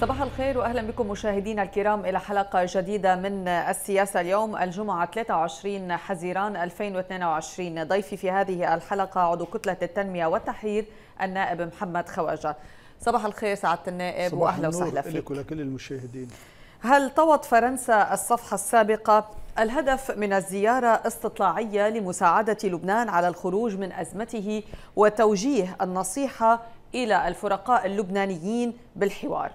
صباح الخير واهلا بكم مشاهدينا الكرام الى حلقه جديده من السياسه اليوم الجمعه 23 حزيران 2022 ضيفي في هذه الحلقه عضو كتله التنميه والتحرير النائب محمد خواجه. صباح الخير سعاده النائب واهلا وسهلا فيك. صباح ولكل المشاهدين. هل طوت فرنسا الصفحه السابقه؟ الهدف من الزيارة استطلاعية لمساعدة لبنان على الخروج من أزمته وتوجيه النصيحة إلى الفرقاء اللبنانيين بالحوار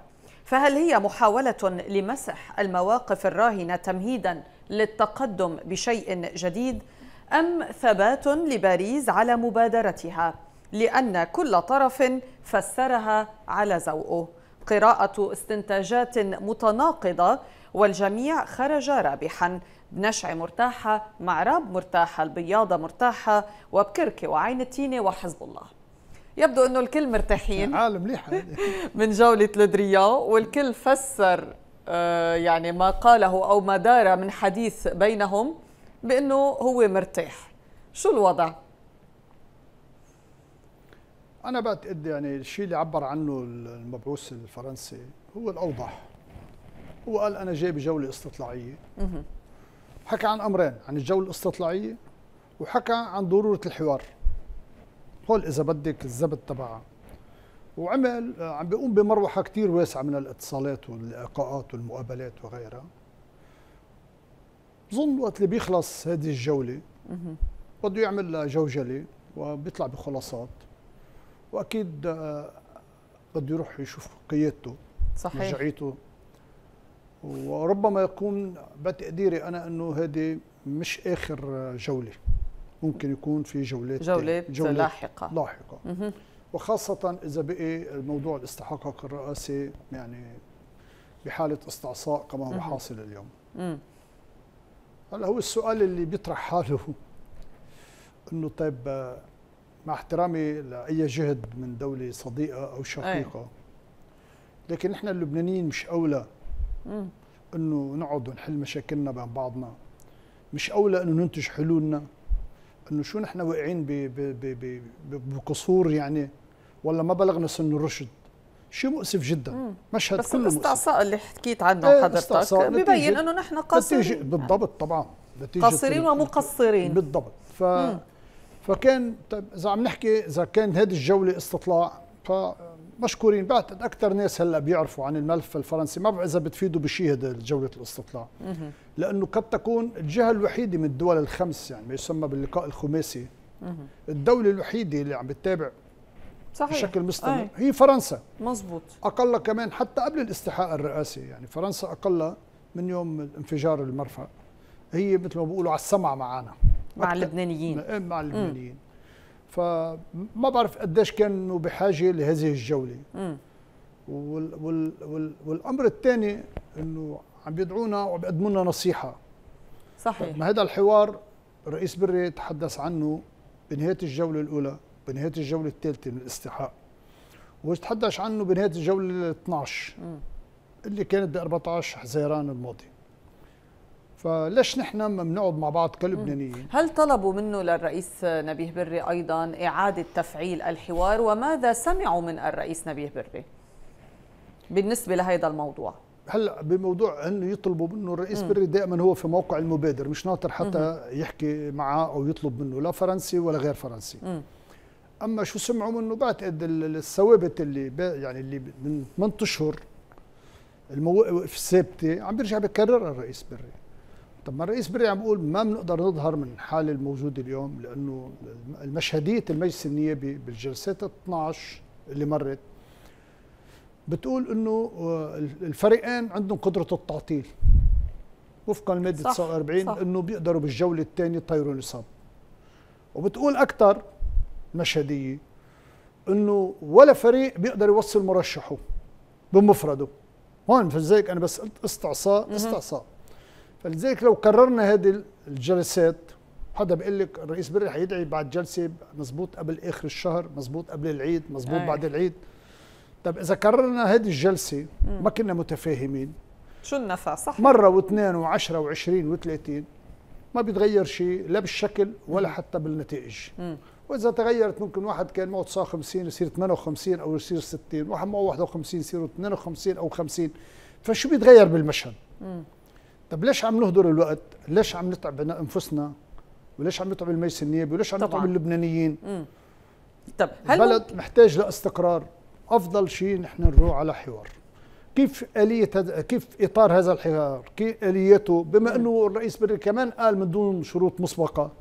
فهل هي محاولة لمسح المواقف الراهنة تمهيدا للتقدم بشيء جديد أم ثبات لباريس على مبادرتها لأن كل طرف فسرها على ذوقه قراءة استنتاجات متناقضة والجميع خرج رابحا بنشع مرتاحة معراب مرتاحة البياضة مرتاحة وبكركي وعين التينة وحزب الله يبدو انه الكل مرتاحين يعني عالم ليه من جوله لدريا والكل فسر آه، يعني ما قاله او ما دار من حديث بينهم بانه هو مرتاح شو الوضع انا بعتقد يعني الشيء اللي عبر عنه المبعوث الفرنسي هو الاوضح هو قال انا جاي بجوله استطلاعيه حكى عن امرين عن الجوله الاستطلاعيه وحكى عن ضروره الحوار هول اذا بدك الزبد تبعها وعمل عم بيقوم بمروحه كثير واسعه من الاتصالات واللقاءات والمقابلات وغيرها بظن وقت اللي بيخلص هذه الجوله بده يعمل جوجله وبيطلع بخلاصات واكيد آه، بده يروح يشوف قيادته صحيح مرجعيته وربما يكون بتقديري انا انه هذه مش اخر جوله ممكن يكون في جولات جولات, جولات لاحقه لاحقه وخاصه اذا بقي موضوع الاستحقاق الرئاسي يعني بحاله استعصاء كما هو حاصل اليوم هلا هو السؤال اللي بيطرح حاله انه طيب مع احترامي لاي جهد من دوله صديقه او شقيقه لكن احنا اللبنانيين مش اولى انه نقعد ونحل مشاكلنا بين بعضنا مش اولى انه ننتج حلولنا انه شو نحن واقعين بقصور يعني ولا ما بلغنا سن الرشد شيء مؤسف جدا مشهد بس كله الاستعصاء اللي حكيت عنه ايه حضرتك ببين انه نحن قاصرين بالضبط طبعا قاصرين ومقصرين بالضبط ف فكان طيب اذا عم نحكي اذا كان هذه الجوله استطلاع فمشكورين بعتقد اكثر ناس هلا بيعرفوا عن الملف الفرنسي ما بعرف اذا بتفيدوا بشيء هذا جوله الاستطلاع مم. لأنه قد تكون الجهة الوحيدة من الدول الخمس يعني ما يسمى باللقاء الخماسي الدولة الوحيدة اللي عم بتتابع صحيح. بشكل مستمر أي. هي فرنسا مزبوط أقل كمان حتى قبل الاستحاء الرئاسي يعني فرنسا أقل من يوم انفجار المرفأ هي مثل ما بيقولوا على السمع معنا مع اللبنانيين إيه، مع اللبنانيين فما بعرف قديش كانوا بحاجه لهذه الجوله وال وال وال والامر الثاني انه عم بيدعونا وعم بيقدموا لنا نصيحه صحيح ما هذا الحوار الرئيس بري تحدث عنه بنهايه الجوله الاولى بنهايه الجوله الثالثه من الاستحقاق وتحدث عنه بنهايه الجوله ال 12 م. اللي كانت ب 14 حزيران الماضي فليش نحن ما بنقعد مع بعض كلبنانيين هل طلبوا منه للرئيس نبيه بري ايضا اعاده تفعيل الحوار وماذا سمعوا من الرئيس نبيه بري بالنسبه لهذا الموضوع هلا بموضوع انه يطلبوا منه الرئيس م. بري دائما هو في موقع المبادر مش ناطر حتى م. يحكي معه او يطلب منه لا فرنسي ولا غير فرنسي م. اما شو سمعوا منه بعتقد الثوابت اللي يعني اللي من 8 اشهر المواقف الثابته عم بيرجع بكررها الرئيس بري طب ما الرئيس بري عم بيقول ما بنقدر نظهر من الحاله الموجوده اليوم لانه المشهديه المجلس النيابي بالجلسات ال 12 اللي مرت بتقول انه آه، الفريقين عندهم قدره التعطيل وفقا لماده 49 انه بيقدروا بالجوله الثانيه يطيروا الاصابه وبتقول اكثر مشهديه انه ولا فريق بيقدر يوصل مرشحه بمفرده هون فلذلك انا بس قلت استعصاء استعصاء فلذلك لو كررنا هذه الجلسات حدا بيقول لك الرئيس بري حيدعي بعد جلسه مزبوط قبل اخر الشهر مزبوط قبل العيد مزبوط بعد العيد طب اذا كررنا هذه الجلسه ما كنا متفاهمين شو النفع صح مره واثنين وعشرة وعشرين وثلاثين ما بيتغير شيء لا بالشكل ولا حتى بالنتائج واذا تغيرت ممكن واحد كان معه 59 يصير 58 او يصير 60 واحد معه 51 يصير 52 او 50 فشو بيتغير بالمشهد طب ليش عم نهدر الوقت ليش عم نتعب انفسنا وليش عم نتعب المجلس النيابي وليش عم نتعب اللبنانيين طب هل البلد محتاج لاستقرار افضل شيء نحن نروح على حوار كيف آلية هذا كيف إطار هذا الحوار كيف آليته بما أنه الرئيس بري كمان قال من دون شروط مسبقة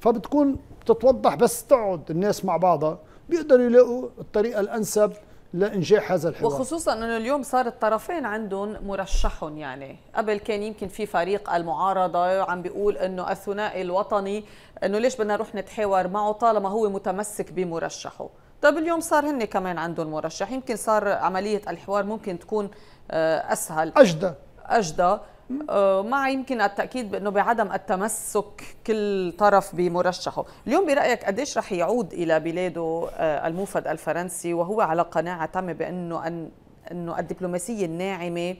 فبتكون بتتوضح بس تقعد الناس مع بعضها بيقدروا يلاقوا الطريقة الأنسب لانجاح هذا الحوار وخصوصا انه اليوم صار الطرفين عندهم مرشحهم يعني قبل كان يمكن في فريق المعارضه عم بيقول انه الثنائي الوطني انه ليش بدنا نروح نتحاور معه طالما هو متمسك بمرشحه طيب اليوم صار هن كمان عندهم مرشح يمكن صار عملية الحوار ممكن تكون آه، أسهل أجدى أجدى آه، مع يمكن التأكيد بأنه بعدم التمسك كل طرف بمرشحه اليوم برأيك قديش رح يعود إلى بلاده آه، الموفد الفرنسي وهو على قناعة تامة بأنه أن أنه الدبلوماسية الناعمة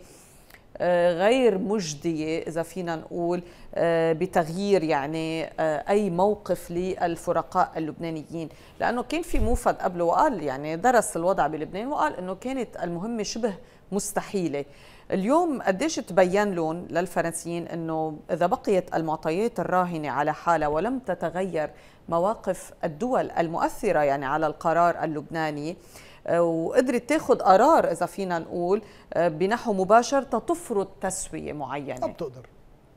آه، غير مجدية إذا فينا نقول آه، بتغيير يعني آه، أي موقف للفرقاء اللبنانيين لأنه كان في موفد قبله وقال يعني درس الوضع بلبنان وقال أنه كانت المهمة شبه مستحيلة اليوم قديش تبين لهم للفرنسيين أنه إذا بقيت المعطيات الراهنة على حالها ولم تتغير مواقف الدول المؤثرة يعني على القرار اللبناني آه، وقدرت تاخذ قرار اذا فينا نقول آه، بنحو مباشر تفرض تسويه معينه ما بتقدر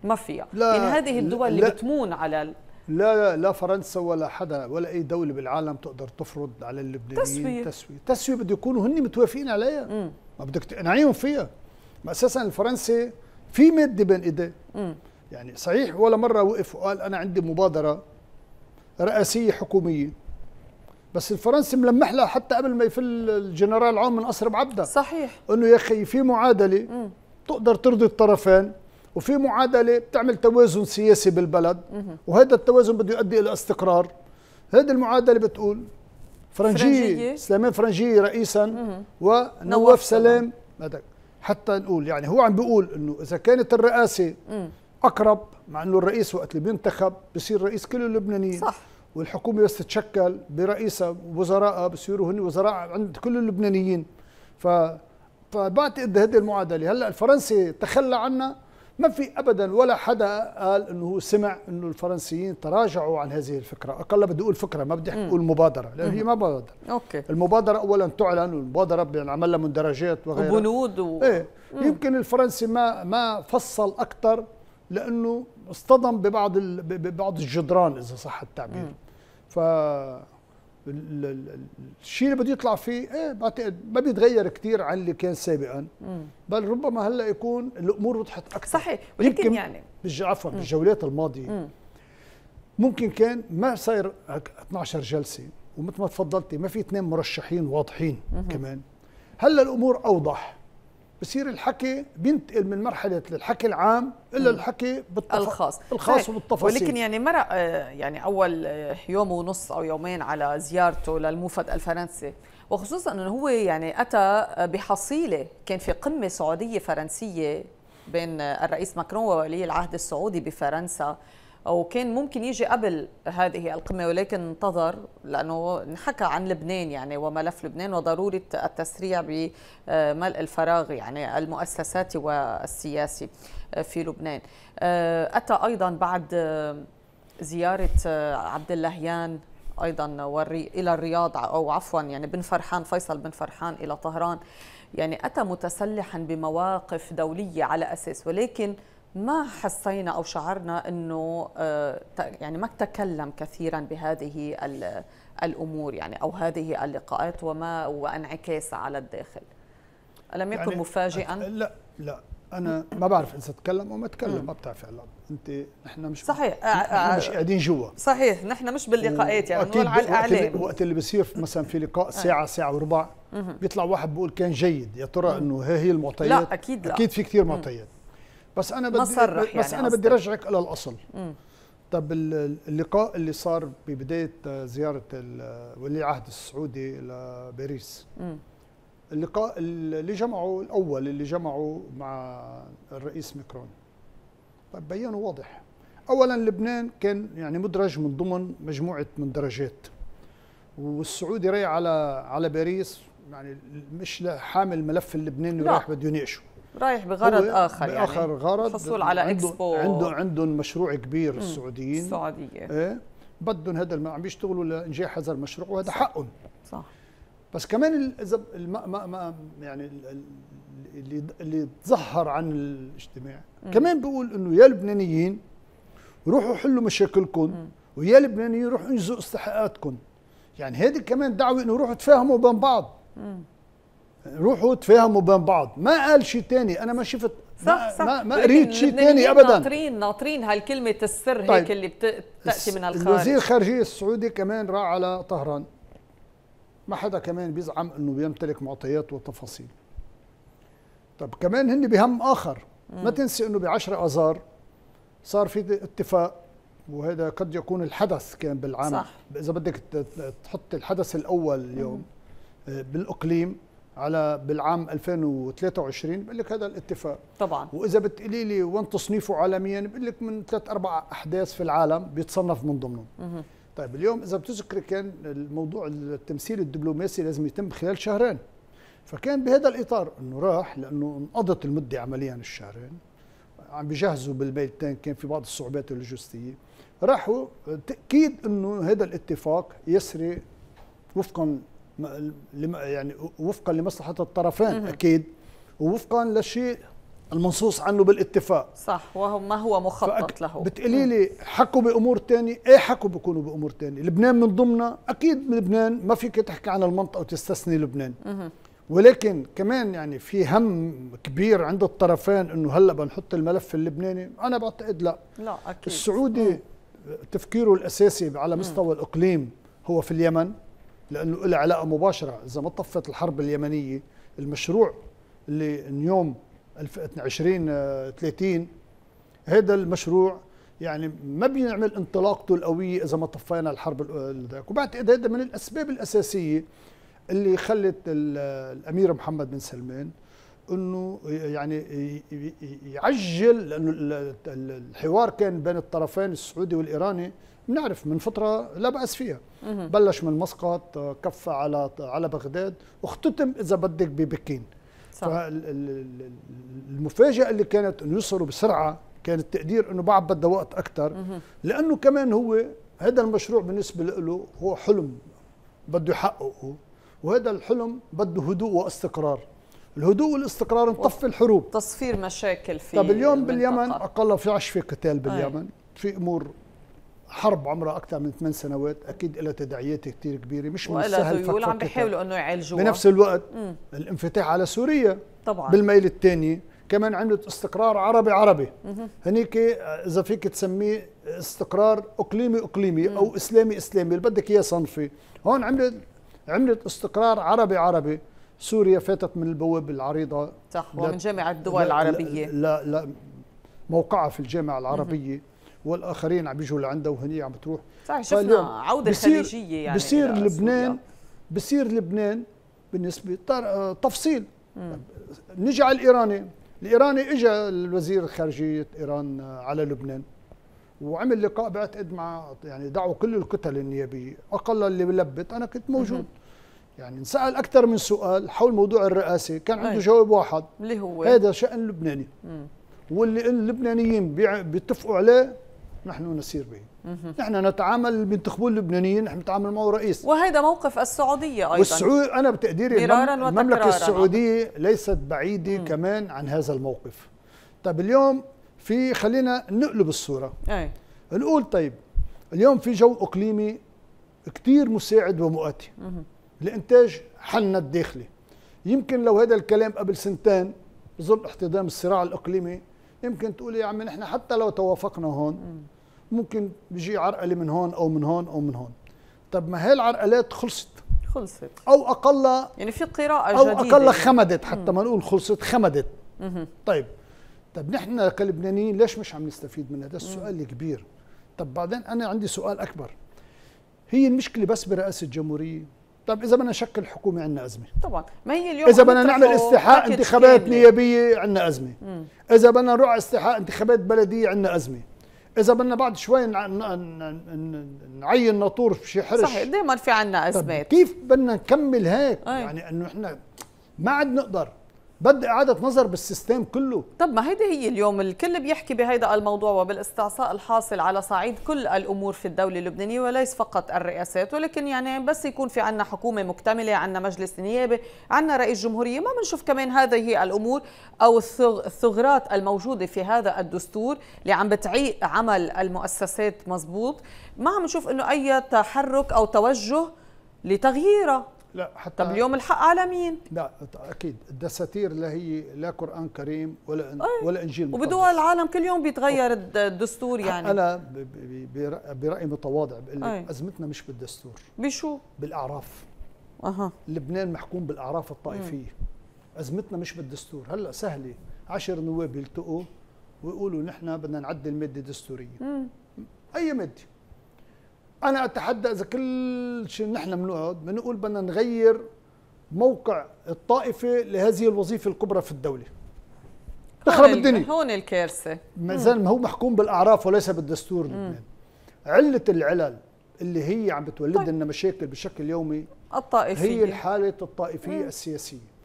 ما فيها لا يعني هذه الدول اللي بتمون على لا لا لا فرنسا ولا حدا ولا اي دوله بالعالم تقدر تفرض على اللبنانيين تسويه تسويه, تسوية بده يكونوا هن متوافقين عليها مم. ما بدك تقنعيهم فيها ما اساسا الفرنسي في ماده بين ايديه يعني صحيح ولا مره وقف وقال انا عندي مبادره رئاسيه حكوميه بس الفرنسي ملمح لها حتى قبل ما يفل الجنرال عون من قصر بعبده صحيح انه يا اخي في معادله مم. تقدر ترضي الطرفين وفي معادله بتعمل توازن سياسي بالبلد وهذا التوازن بده يؤدي الى استقرار هذه المعادله بتقول فرنجيه سليمان فرنجيه رئيسا مم. ونواف سلام هذاك حتى نقول يعني هو عم بيقول انه اذا كانت الرئاسه مم. اقرب مع انه الرئيس وقت اللي بينتخب بصير رئيس كل اللبنانيين صح والحكومه بس تتشكل برئيسها ووزرائها بصيروا هن وزراء عند كل اللبنانيين ف فبعتقد هذه المعادله هلا الفرنسي تخلى عنا ما في ابدا ولا حدا قال انه هو سمع انه الفرنسيين تراجعوا عن هذه الفكره اقل بدي اقول فكره ما بدي اقول مبادره لانه هي ما مبادره اوكي المبادره اولا تعلن والمبادره بنعمل يعني لها مندرجات وغيرها وبنود و... ايه يمكن الفرنسي ما ما فصل اكثر لانه اصطدم ببعض ال... ببعض الجدران اذا صح التعبير مم. ف الشيء اللي بده يطلع فيه ايه بعتقد ما بيتغير كثير عن اللي كان سابقا بل ربما هلا يكون الامور وضحت اكثر صحيح ولكن يعني بالج... عفوا بالجولات الماضيه مم. ممكن كان ما صاير 12 جلسه ومثل ما تفضلتي ما في اثنين مرشحين واضحين مم. كمان هلا الامور اوضح بصير الحكي بينتقل من مرحله الحكي العام الى الحكي بالتفاصيل الخاص الخاص وبالتفاصيل طيب، ولكن يعني مرق آه، يعني اول آه، يوم ونص او يومين على زيارته للموفد الفرنسي وخصوصا انه هو يعني اتى بحصيله كان في قمه سعوديه فرنسيه بين آه، الرئيس ماكرون وولي العهد السعودي بفرنسا أو كان ممكن يجي قبل هذه القمة ولكن انتظر لأنه نحكى عن لبنان يعني وملف لبنان وضرورة التسريع بملء الفراغ يعني المؤسساتي والسياسي في لبنان آه، أتى أيضا بعد زيارة عبد اللهيان ايضا والري... الى الرياض او عفوا يعني بن فرحان فيصل بن فرحان الى طهران يعني اتى متسلحا بمواقف دوليه على اساس ولكن ما حسينا او شعرنا انه آه، يعني ما تكلم كثيرا بهذه الامور يعني او هذه اللقاءات وما وانعكاسها على الداخل الم يكن يعني مفاجئا لا لا انا ما بعرف اذا تكلم او ما تكلم ما بتعرف هلا انت نحن مش صحيح آه، نحن آه، مش قاعدين جوا صحيح نحن مش باللقاءات يعني بنقول على الاعلام وقت اللي بصير مثلا في لقاء ساعه ساعه وربع بيطلع واحد بيقول كان جيد يا ترى انه هي هي المعطيات لا اكيد لا اكيد في كثير معطيات بس انا بدي بس يعني بس انا بدي ارجعك الى الاصل طب اللقاء اللي صار ببدايه آه، زياره آه، ولي العهد السعودي الى باريس اللقاء اللي جمعه الاول اللي جمعه مع الرئيس مكرون طيب بينوا واضح اولا لبنان كان يعني مدرج من ضمن مجموعه مندرجات والسعودي رايح على على باريس يعني مش حامل ملف اللبناني رايح بده يناقشه رايح بغرض اخر يعني باخر غرض حصول على اكسبو عنده عندهم مشروع كبير السعوديين السعوديه ايه بدهم هذا عم بيشتغلوا لانجاح هذا المشروع وهذا حقهم صح بس كمان اذا ما ما ما يعني اللي اللي تظهر عن الاجتماع م. كمان بيقول انه يا لبنانيين روحوا حلوا مشاكلكم ويا لبنانيين روحوا انجزوا استحقاقاتكم يعني هذه كمان دعوه انه روحوا تفاهموا بين بعض م. روحوا تفاهموا بين بعض ما قال شيء تاني انا ما شفت صح صح ما, ما قريت شيء تاني ابدا ناطرين ناطرين هالكلمه السر طيب. هيك اللي بتاتي من الخارج الوزير الخارجيه السعودي كمان راح على طهران ما حدا كمان بيزعم انه بيمتلك معطيات وتفاصيل طب كمان هن بهم اخر ما تنسي انه ب 10 اذار صار في اتفاق وهذا قد يكون الحدث كان بالعام صح. اذا بدك تحط الحدث الاول اليوم مم. آه، بالاقليم على بالعام 2023 بقول لك هذا الاتفاق طبعا واذا بتقولي لي وين تصنيفه عالميا بقول لك من ثلاث اربع احداث في العالم بيتصنف من ضمنهم طيب اليوم اذا بتذكري كان الموضوع التمثيل الدبلوماسي لازم يتم خلال شهرين فكان بهذا الاطار انه راح لانه انقضت المده عمليا الشهرين عم بيجهزوا بالبيت كان في بعض الصعوبات اللوجستيه راحوا تاكيد انه هذا الاتفاق يسري وفقا يعني وفقا لمصلحه الطرفين اكيد ووفقا للشيء المنصوص عنه بالاتفاق صح وهو ما هو مخطط له بتقولي لي حكوا بامور تانية ايه حكوا بيكونوا بامور تانية لبنان من ضمنها اكيد لبنان ما فيك تحكي عن المنطقه وتستثني لبنان مه. ولكن كمان يعني في هم كبير عند الطرفين انه هلا بنحط الملف اللبناني انا بعتقد لا لا اكيد السعودي مه. تفكيره الاساسي على مستوى مه. الاقليم هو في اليمن لانه له علاقه مباشره اذا ما طفت الحرب اليمنيه المشروع اللي اليوم يوم 20 30 هذا المشروع يعني ما بينعمل انطلاقته القويه اذا ما طفينا الحرب ذاك وبعتقد هذا من الاسباب الاساسيه اللي خلت الامير محمد بن سلمان انه يعني يعجل لانه الحوار كان بين الطرفين السعودي والايراني بنعرف من فتره لا باس فيها بلش من مسقط كف على على بغداد واختتم اذا بدك ببكين صح. فالمفاجاه اللي كانت انه يوصلوا بسرعه كان التقدير انه بعد بده وقت اكثر لانه كمان هو هذا المشروع بالنسبه له هو حلم بده يحققه وهذا الحلم بده هدوء واستقرار الهدوء والاستقرار نطفي الحروب تصفير مشاكل في طب اليوم باليمن اقل في عش في قتال باليمن أي. في امور حرب عمرها اكثر من ثمان سنوات اكيد لها تداعيات كثير كبيره مش من السهل ديول عم بيحاولوا انه يعالجوها بنفس الوقت مم. الانفتاح على سوريا طبعا بالميل الثاني كمان عملت استقرار عربي عربي هنيك آه، اذا فيك تسميه استقرار اقليمي اقليمي مم. او اسلامي اسلامي اللي بدك اياه صنفي هون عملت عملت استقرار عربي عربي سوريا فاتت من البوابه العريضه صح ومن جامعه الدول العربيه لا لا, لا موقعها في الجامعه العربيه مم. والاخرين عم بيجوا لعنده وهني عم بتروح صحيح شفنا عوده خليجيه يعني بصير لبنان بصير لبنان بالنسبه آه، تفصيل نجي على الايراني الايراني اجى الوزير الخارجيه ايران آه، على لبنان وعمل لقاء بعتقد مع يعني دعوا كل الكتل النيابيه اقل اللي لبت انا كنت موجود يعني انسال اكثر من سؤال حول موضوع الرئاسه كان عنده جواب واحد اللي هو هذا شان لبناني واللي اللبنانيين بيتفقوا عليه نحن نسير به نحن نتعامل بينتخبون اللبنانيين نحن نتعامل معه رئيس وهذا موقف السعودية أيضا والسعود أنا بتقديري المملكة نعم. السعودية ليست بعيدة مم. كمان عن هذا الموقف طيب اليوم في خلينا نقلب الصورة أي. نقول طيب اليوم في جو إقليمي كتير مساعد ومؤتي مم. لإنتاج حلنا الداخلي يمكن لو هذا الكلام قبل سنتين ظل احتضام الصراع الإقليمي يمكن تقولي يا عمي نحن حتى لو توافقنا هون ممكن بيجي عرقله من هون او من هون او من هون طب ما هي العرقلات خلصت خلصت او اقل يعني في قراءه أو جديده او اقل يعني. خمدت حتى ما نقول خلصت خمدت مم. طيب طب نحن كلبنانيين ليش مش عم نستفيد منها ده السؤال الكبير طب بعدين انا عندي سؤال اكبر هي المشكله بس برئاسه الجمهوريه طب اذا بدنا نشكل حكومه عندنا ازمه طبعا ما هي اليوم اذا بدنا نعمل استحقاق انتخابات نيابيه عندنا ازمه مم. اذا بدنا نروح استحقاق انتخابات بلديه عندنا ازمه اذا بدنا بعد شوي نعين ناطور في شي حرش صحيح دائما في عنا ازمات كيف بدنا نكمل هيك أي. يعني انه احنا ما عاد نقدر بدي إعادة نظر بالسيستم كله طب ما هيدي هي اليوم الكل بيحكي بهيدا الموضوع وبالاستعصاء الحاصل على صعيد كل الأمور في الدولة اللبنانية وليس فقط الرئاسات ولكن يعني بس يكون في عنا حكومة مكتملة عنا مجلس نيابة عنا رئيس جمهورية ما بنشوف كمان هذه الأمور أو الثغرات الموجودة في هذا الدستور اللي عم بتعيق عمل المؤسسات مزبوط ما عم نشوف أنه أي تحرك أو توجه لتغييره لا حتى طب اليوم الحق على مين؟ لا اكيد الدساتير لا هي لا قران كريم ولا أيه. ولا انجيل مقدس وبدول العالم كل يوم بيتغير الدستور يعني انا برايي متواضع بقول لك أيه. ازمتنا مش بالدستور بشو؟ بالاعراف اها لبنان محكوم بالاعراف الطائفيه مم. ازمتنا مش بالدستور هلا سهله عشر نواب يلتقوا ويقولوا نحن بدنا نعدل ماده دستوريه مم. اي ماده انا اتحدى اذا كل شيء نحن بنقعد بنقول بدنا نغير موقع الطائفه لهذه الوظيفه الكبرى في الدوله تخرب الدنيا هون الكارثه ما هو محكوم بالاعراف وليس بالدستور لبنان عله العلل اللي هي عم بتولد طيب. لنا مشاكل بشكل يومي الطائفيه هي الحاله الطائفيه مم. السياسيه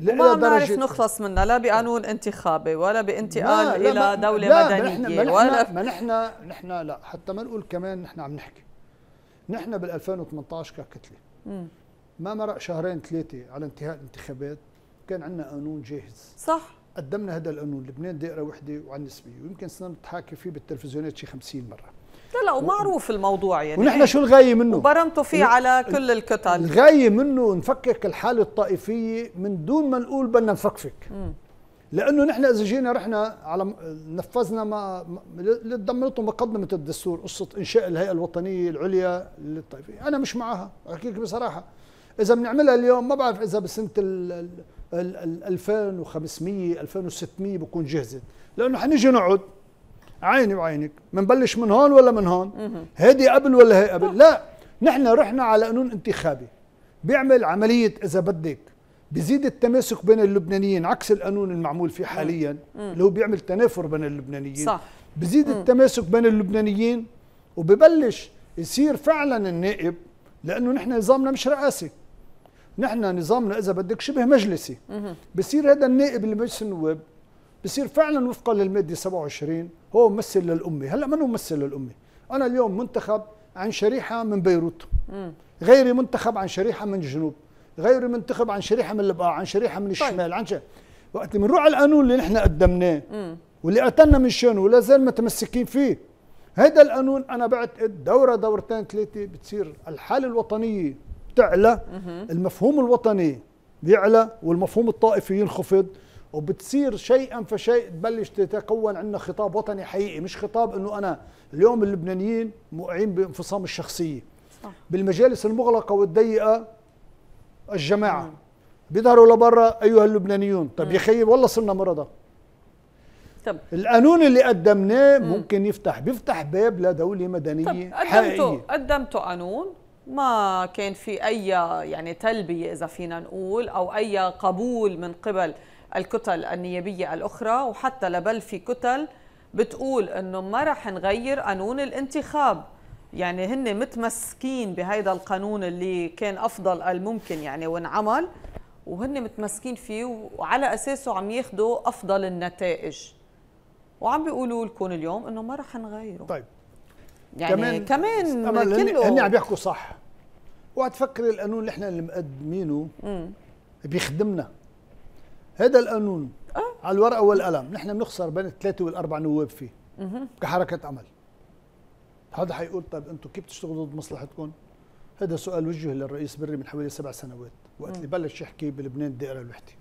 ما بنعرف نخلص منها لا بقانون انتخابي ولا بانتقال الى لا الى دوله لا مدنيه ما نحن ولا ما نحن نحن لا حتى ما نقول كمان نحن عم نحكي نحن بال 2018 ككتله ما مرق شهرين ثلاثه على انتهاء الانتخابات كان عندنا قانون جاهز صح قدمنا هذا القانون لبنان دائره وحده وعن نسبيه ويمكن صرنا نتحاكي فيه بالتلفزيونات شي 50 مره لا لا ومعروف الموضوع يعني ونحن شو الغايه منه؟ وبرمتوا فيه على كل الكتل الغايه منه نفكك الحاله الطائفيه من دون ما نقول بدنا نفكفك لانه نحن اذا جينا رحنا على نفذنا ما اللي ضمنته مقدمه الدستور قصه انشاء الهيئه الوطنيه العليا للطائفيه انا مش معها احكي لك بصراحه اذا بنعملها اليوم ما بعرف اذا بسنه ال 2500 2600 بكون جهزت لانه حنيجي نقعد عيني وعينك بنبلش من هون ولا من هون هذه قبل ولا هي قبل لا نحن رحنا على قانون انتخابي بيعمل عمليه اذا بدك بزيد التماسك بين اللبنانيين عكس القانون المعمول فيه حاليا اللي هو بيعمل تنافر بين اللبنانيين صح. بزيد التماسك بين اللبنانيين وببلش يصير فعلا النائب لانه نحن نظامنا مش رئاسي نحن نظامنا اذا بدك شبه مجلسي بصير هذا النائب اللي مجلس النواب بصير فعلا وفقا للماده 27 هو ممثل للامه هلا من هو ممثل للامه انا اليوم منتخب عن شريحه من بيروت غيري منتخب عن شريحه من الجنوب غير منتخب عن شريحه من البقاع عن شريحه من طيب. الشمال طيب. عن شريحة. وقت من بنروح على القانون اللي نحن قدمناه واللي قتلنا من شانه ولا زال متمسكين فيه هذا القانون انا بعتقد دوره دورتين ثلاثه بتصير الحاله الوطنيه تعلى المفهوم الوطني بيعلى والمفهوم الطائفي ينخفض وبتصير شيئا فشيء تبلش تتكون عندنا خطاب وطني حقيقي مش خطاب انه انا اليوم اللبنانيين موقعين بانفصام الشخصيه بالمجالس المغلقه والضيقه الجماعه بيظهروا لبرا ايها اللبنانيون طب يا خيي والله صرنا مرضى طب القانون اللي قدمناه ممكن يفتح بيفتح باب لدوله مدنيه طب حقيقيه قدمتوا قانون ما كان في اي يعني تلبيه اذا فينا نقول او اي قبول من قبل الكتل النيابيه الاخرى وحتى لبل في كتل بتقول انه ما رح نغير قانون الانتخاب يعني هن متمسكين بهيدا القانون اللي كان افضل الممكن يعني وانعمل وهن متمسكين فيه وعلى اساسه عم ياخذوا افضل النتائج وعم بيقولوا لكم اليوم انه ما رح نغيره طيب يعني كمان كمان كله هن عم يحكوا صح وقت تفكر القانون اللي احنا اللي مقدمينه بيخدمنا هذا القانون أه؟ على الورقه والقلم نحن بنخسر بين الثلاثه والاربع نواب فيه مم. كحركه عمل هذا حيقول طيب انتم كيف بتشتغلوا ضد مصلحتكم؟ هذا سؤال وجهه للرئيس بري من حوالي سبع سنوات وقت اللي بلش يحكي بلبنان الدائره الوحده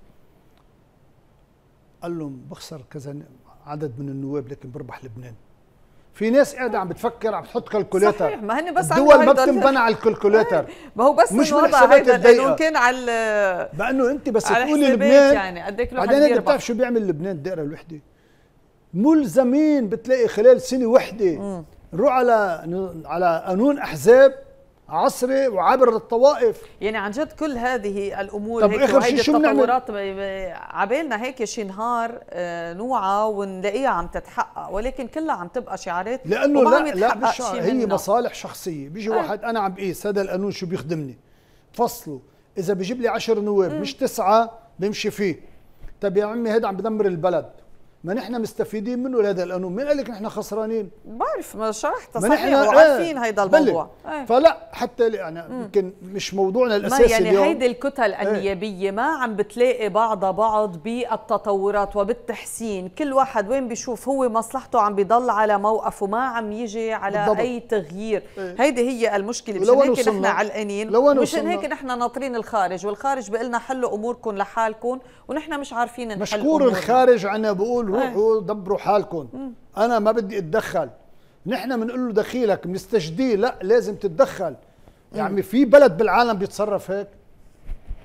قال لهم بخسر كذا عدد من النواب لكن بربح لبنان في ناس قاعده عم بتفكر عم تحط كالكوليتر صحيح ما هن بس الدول ما بتنبنى على الكالكوليتر إيه، ما هو بس مش بالحسابات الدقيقه كان على ما انه انت بس تقولي لبنان يعني قديك إيه بعدين انت بتعرف شو بيعمل لبنان الدائره الوحده ملزمين بتلاقي خلال سنه وحده نروح على على قانون احزاب عصري وعبر الطوائف يعني عن جد كل هذه الامور طب هيك اخر شيء شو التطورات عبالنا هيك شي نهار آه، نوعه ونلاقيها عم تتحقق ولكن كلها عم تبقى شعارات لانه لا لا مش هي منه. مصالح شخصيه بيجي أه. واحد انا عم بقيس هذا القانون شو بيخدمني فصله اذا بيجيب لي 10 نواب مش تسعه بمشي فيه طب يا عمي هذا عم بدمر البلد ما نحن مستفيدين منه لهذا لانه مين قال لك نحن خسرانين؟ بعرف ما شرحت صحيح آه، عارفين هيدا الموضوع ايه. فلا حتى يعني يمكن مش موضوعنا الاساسي ما يعني اليوم. هيدي الكتل إيه. النيابيه ايه. ما عم بتلاقي بعضها بعض بالتطورات وبالتحسين، كل واحد وين بيشوف هو مصلحته عم بيضل على موقفه ما عم يجي على بالضبط. اي تغيير، ايه. هيدي هي المشكله مش هيك نحن علقانين مشان هيك نحن ناطرين الخارج والخارج بيقول لنا حلوا اموركم لحالكم ونحن مش عارفين نحل مشكور الخارج عنا بقول روحوا آه. دبروا حالكم انا ما بدي اتدخل نحن بنقول له دخيلك بنستجديه لا لازم تتدخل يا عمي في بلد بالعالم بيتصرف هيك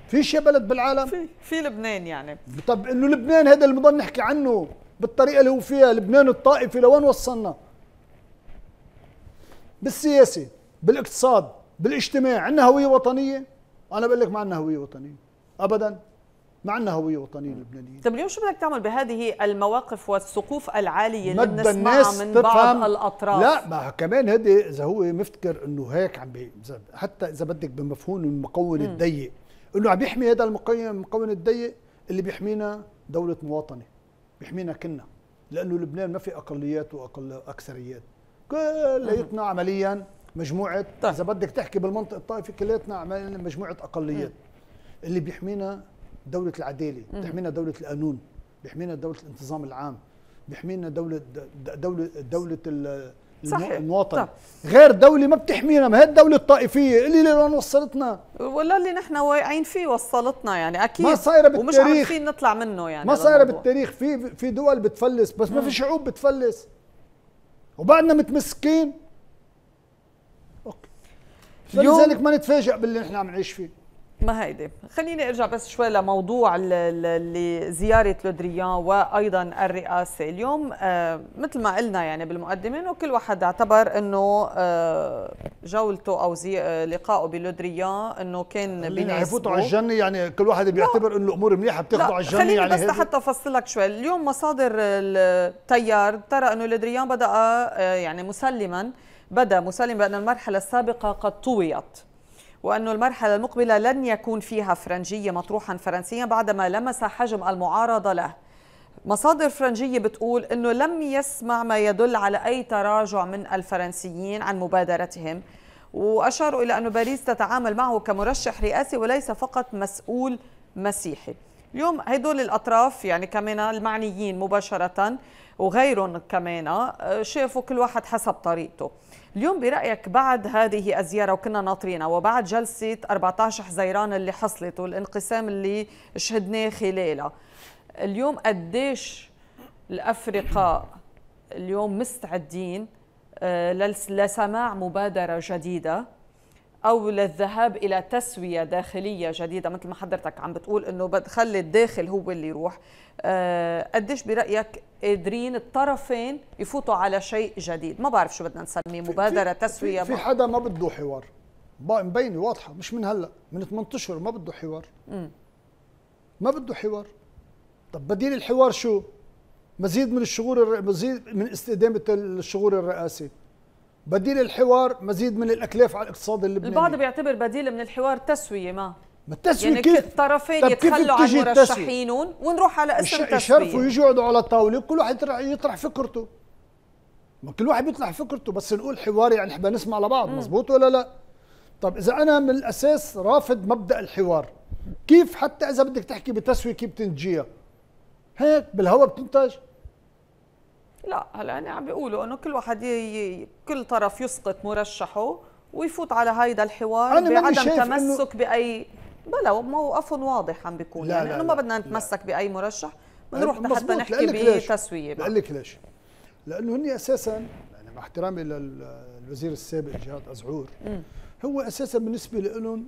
في شي بلد بالعالم في في لبنان يعني طب انه لبنان هذا اللي بنضل نحكي عنه بالطريقه اللي هو فيها لبنان الطائفي لوين وصلنا بالسياسه بالاقتصاد بالاجتماع عندنا هويه وطنيه انا بقول لك ما عندنا هويه وطنيه ابدا مع انها هويه وطنيه لبنانيه طب اليوم شو بدك تعمل بهذه المواقف والسقوف العاليه اللي بنسمعها من بعض الاطراف لا ما كمان هدي اذا هو مفتكر انه هيك عم بي حتى اذا بدك بمفهوم المقول الضيق انه عم يحمي هذا المقول الضيق اللي بيحمينا دوله مواطنه بيحمينا كنا لانه لبنان ما في اقليات واقل اكثريات كليتنا عمليا مجموعه طيب. اذا بدك تحكي بالمنطق الطائفي كليتنا مجموعه اقليات مم. اللي بيحمينا دولة العدالة بتحمينا دولة القانون بيحمينا دولة الانتظام العام بيحمينا دولة دولة دولة صحيح. المواطن طب. غير دولة ما بتحمينا ما هي الدولة الطائفية اللي لوين وصلتنا ولا اللي نحن واقعين فيه وصلتنا يعني اكيد ما صايرة بالتاريخ ومش عارفين نطلع منه يعني ما صايرة بالتاريخ في في دول بتفلس بس ما في شعوب بتفلس وبعدنا متمسكين اوكي فلذلك ما نتفاجئ باللي نحن عم نعيش فيه ما هيدي خليني ارجع بس شوي لموضوع اللي زياره لودريان وايضا الرئاسه اليوم آه، مثل ما قلنا يعني بالمقدمه انه كل واحد اعتبر انه آه، جولته او زي آه، لقائه بلودريان انه كان بيفوتوا على الجنه يعني كل واحد بيعتبر انه الامور منيحه بتاخده على الجنه خليني يعني بس حتى افصل لك شوي اليوم مصادر التيار ترى انه لودريان بدا يعني مسلما بدا مسلما بان المرحله السابقه قد طويت وأن المرحلة المقبلة لن يكون فيها فرنجية مطروحا فرنسيا بعدما لمس حجم المعارضة له مصادر فرنجية بتقول أنه لم يسمع ما يدل على أي تراجع من الفرنسيين عن مبادرتهم وأشاروا إلى أن باريس تتعامل معه كمرشح رئاسي وليس فقط مسؤول مسيحي اليوم هدول الأطراف يعني كمان المعنيين مباشرة وغيرهم كمان آه، شافوا كل واحد حسب طريقته اليوم برأيك بعد هذه الزيارة وكنا ناطرينها وبعد جلسة 14 حزيران اللي حصلت والانقسام اللي شهدناه خلالها اليوم قديش الأفرقاء اليوم مستعدين آه، لسماع مبادرة جديدة او للذهاب الى تسويه داخليه جديده مثل ما حضرتك عم بتقول انه بتخلي الداخل هو اللي يروح آه، قديش برايك قادرين الطرفين يفوتوا على شيء جديد ما بعرف شو بدنا نسميه مبادره في تسويه في, في حدا ما بده حوار مبينه واضحه مش من هلا من 8 اشهر ما بده حوار ما بده حوار طب بديل الحوار شو مزيد من الشغور الر... مزيد من استدامه الشغور الرئاسي بديل الحوار مزيد من الاكلاف على الاقتصاد اللبناني البعض بيعتبر بديل من الحوار تسويه ما ما التسويه يعني كيف الطرفين يتخلوا عن مرشحينهم ونروح على اسم تسويه يشرفوا ويجوا يقعدوا على الطاوله كل واحد يطرح فكرته ما كل واحد بيطلع فكرته بس نقول حوار يعني احنا نسمع لبعض مزبوط ولا لا طب اذا انا من الاساس رافض مبدا الحوار كيف حتى اذا بدك تحكي بتسويه كيف بتنتجيها هيك بالهواء بتنتج لا هلا انا عم بيقولوا انه كل واحد ي... كل طرف يسقط مرشحه ويفوت على هيدا الحوار أنا بعدم تمسك إنه... باي بلا موقفهم واضح عم بيكون لا يعني لا انه ما بدنا نتمسك لا. باي مرشح بنروح لحد نحكي بتسويه بقول لك ليش؟ لانه هني اساسا يعني مع احترامي للوزير السابق جهاد ازعور هو اساسا بالنسبه لهم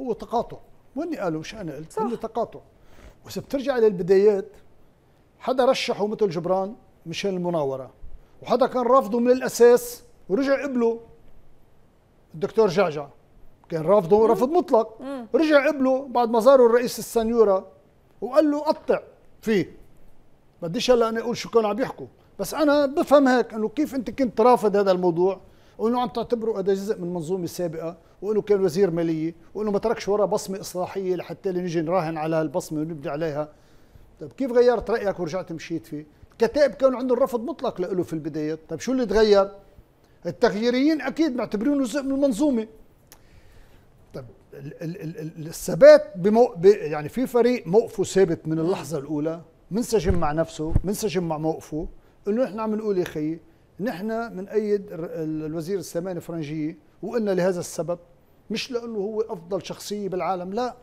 هو تقاطع وهن قالوا مش انا قلت هن تقاطع واذا بترجع للبدايات حدا رشحه مثل جبران ميشيل المناورة وحدا كان رافضه من الأساس ورجع قبله الدكتور جعجع كان رافضه رفض مطلق رجع قبله بعد ما زاره الرئيس السنيورة وقال له قطع فيه بديش هلا انا اقول شو كانوا عم يحكوا بس انا بفهم هيك انه كيف انت كنت رافض هذا الموضوع وانه عم تعتبره هذا جزء من منظومه سابقه وانه كان وزير ماليه وانه ما تركش ورا بصمه اصلاحيه لحتى نجي نراهن على هالبصمه ونبني عليها طيب كيف غيرت رايك ورجعت مشيت فيه كتائب كان عندهم رفض مطلق له في البدايات طيب شو اللي تغير التغييريين اكيد معتبرينه جزء من المنظومه طيب الثبات بمو... ب... يعني في فريق موقفه ثابت من اللحظه الاولى منسجم مع نفسه منسجم مع موقفه انه نحن عم نقول يا خيي نحن بنأيد الوزير السماني الفرنجية وقلنا لهذا السبب مش لانه هو افضل شخصيه بالعالم لا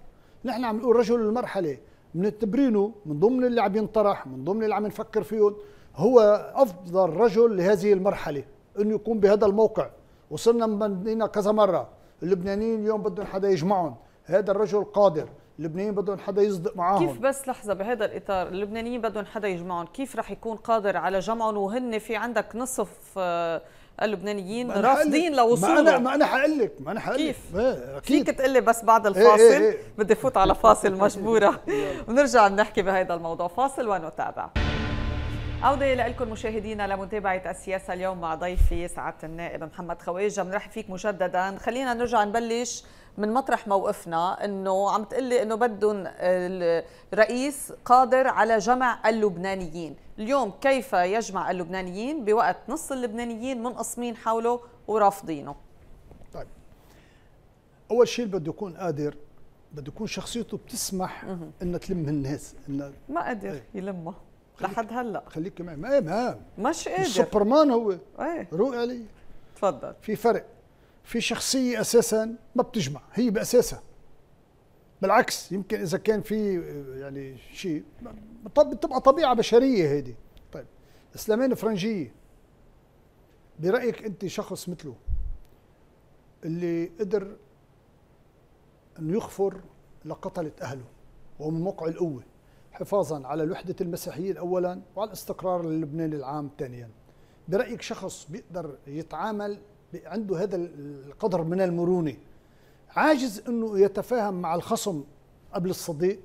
نحن عم نقول رجل المرحله التبرينو من ضمن اللي عم ينطرح من ضمن اللي عم نفكر فيهم هو افضل رجل لهذه المرحله انه يكون بهذا الموقع وصلنا بنينا كذا مره اللبنانيين اليوم بدهم حدا يجمعهم هذا الرجل قادر اللبنانيين بدهم حدا يصدق معهم كيف بس لحظه بهذا الاطار اللبنانيين بدهم حدا يجمعهم كيف رح يكون قادر على جمعهم وهن في عندك نصف آه اللبنانيين رافضين لوصوله ما انا ما انا حقول لك ما انا حقول كيف؟ ايه اكيد فيك تقول لي بس بعد إيه، الفاصل ايه ايه ايه. بدي فوت على فاصل مجبوره ونرجع نحكي بهذا الموضوع فاصل ونتابع عودة لكم مشاهدينا لمتابعة السياسة اليوم مع ضيفي سعادة النائب محمد خواجة بنرحب فيك مجددا خلينا نرجع نبلش من مطرح موقفنا انه عم تقلي انه بدهم رئيس قادر على جمع اللبنانيين اليوم كيف يجمع اللبنانيين بوقت نص اللبنانيين منقسمين حوله ورافضينه طيب اول شيء بده يكون قادر بده يكون شخصيته بتسمح انها تلم الناس انها ما قادر ايه. يلمها لحد هلا خليك معي ما ما مش قادر سوبرمان هو ايه روق علي تفضل في فرق في شخصيه اساسا ما بتجمع هي باساسها بالعكس يمكن اذا كان في آه، يعني شيء بتبقى طبيعه بشريه هيدي طيب اسلامين فرنجيه برايك انت شخص مثله اللي قدر انه يغفر لقتله اهله ومن موقع القوه حفاظا على وحده المسيحيين اولا وعلى الاستقرار اللبناني العام ثانيا برايك شخص بيقدر يتعامل عنده هذا القدر من المرونه عاجز انه يتفاهم مع الخصم قبل الصديق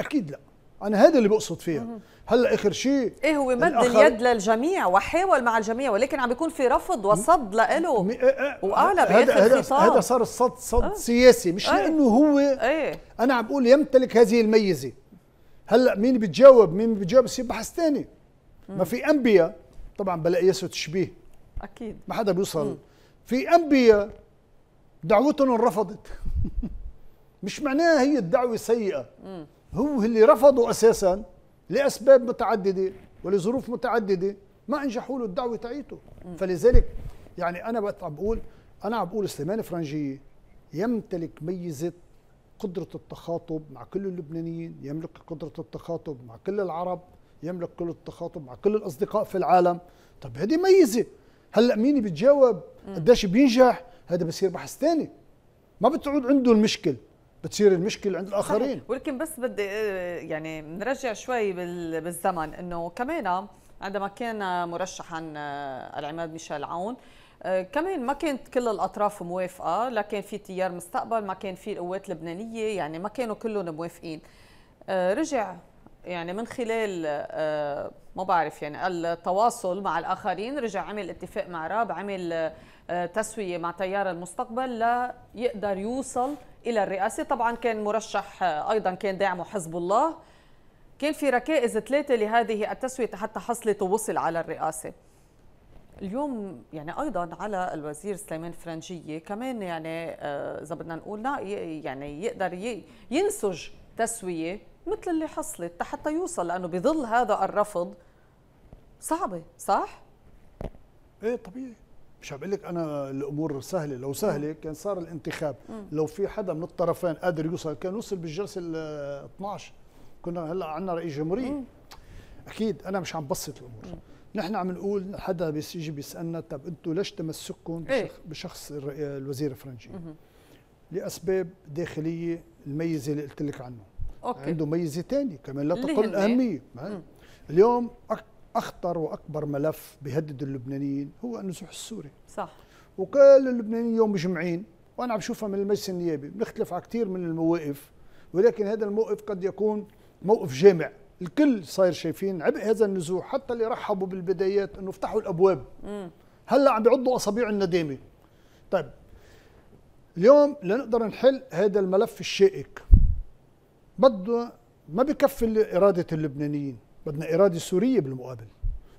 اكيد لا انا هذا اللي بقصد فيها هلا اخر شيء ايه هو مد اليد للجميع وحاول مع الجميع ولكن عم بيكون في رفض وصد لإله إيه، إيه. وقال باخر خطاب هذا صار الصد صد آه. سياسي مش أه لانه هو أيه. انا عم بقول يمتلك هذه الميزه هلا مين بتجاوب مين بتجاوب بصير بحث ثاني ما في انبياء طبعا بلا قياس وتشبيه اكيد ما حدا بيوصل مم. في انبياء دعوتهم انرفضت مش معناها هي الدعوه سيئه هو اللي رفضوا اساسا لاسباب متعدده ولظروف متعدده ما انجحوا له الدعوه تعيته فلذلك يعني انا وقت عم بقول انا عم بقول سليمان فرنجيه يمتلك ميزه قدرة التخاطب مع كل اللبنانيين يملك قدرة التخاطب مع كل العرب يملك كل التخاطب مع كل الأصدقاء في العالم طب هذه ميزة هلأ مين بيتجاوب قديش بينجح هذا بصير بحث ثاني ما بتعود عنده المشكل بتصير المشكله عند الاخرين صحيح. ولكن بس بدي آه، يعني نرجع شوي بالزمن انه كمان عندما كان مرشحا آه، العماد ميشيل عون آه، كمان ما كانت كل الاطراف موافقه لا كان في تيار مستقبل ما كان في القوات اللبنانيه يعني ما كانوا كلهم موافقين رجع يعني من خلال ما بعرف يعني التواصل مع الاخرين رجع عمل اتفاق مع راب عمل تسوية مع تيار المستقبل لا يقدر يوصل إلى الرئاسة طبعا كان مرشح آه، أيضا كان داعمه حزب الله كان في ركائز ثلاثة لهذه التسوية حتى حصلت ووصل على الرئاسة اليوم يعني ايضا على الوزير سليمان فرنجيه كمان يعني آه، اذا بدنا نقول يعني يقدر ينسج تسويه مثل اللي حصلت حتى يوصل لانه بظل هذا الرفض صعبه صح؟ ايه طبيعي مش عم بقول لك انا الامور سهله لو سهله كان صار الانتخاب لو في حدا من الطرفين قادر يوصل كان وصل بالجلسه ال 12 كنا هلا عندنا رئيس جمهوريه اكيد انا مش عم بسط الامور نحن عم نقول حدا بيجي بيسالنا طب انتم ليش تمسككم إيه. بشخص الوزير الفرنجي لاسباب داخليه الميزه اللي قلت لك عنه أوكي. عنده ميزه ثانيه كمان لا تقل إيه؟ اهميه اليوم اخطر واكبر ملف بيهدد اللبنانيين هو النزوح السوري صح وكل اللبنانيين يوم مجمعين وانا عم بشوفها من المجلس النيابي بنختلف على كثير من المواقف ولكن هذا الموقف قد يكون موقف جامع الكل صاير شايفين عبء هذا النزوح حتى اللي رحبوا بالبدايات انه فتحوا الابواب هلا عم بيعضوا اصابيع الندامه طيب اليوم لنقدر نحل هذا الملف الشائك بده ما بكفي اراده اللبنانيين بدنا اراده سوريه بالمقابل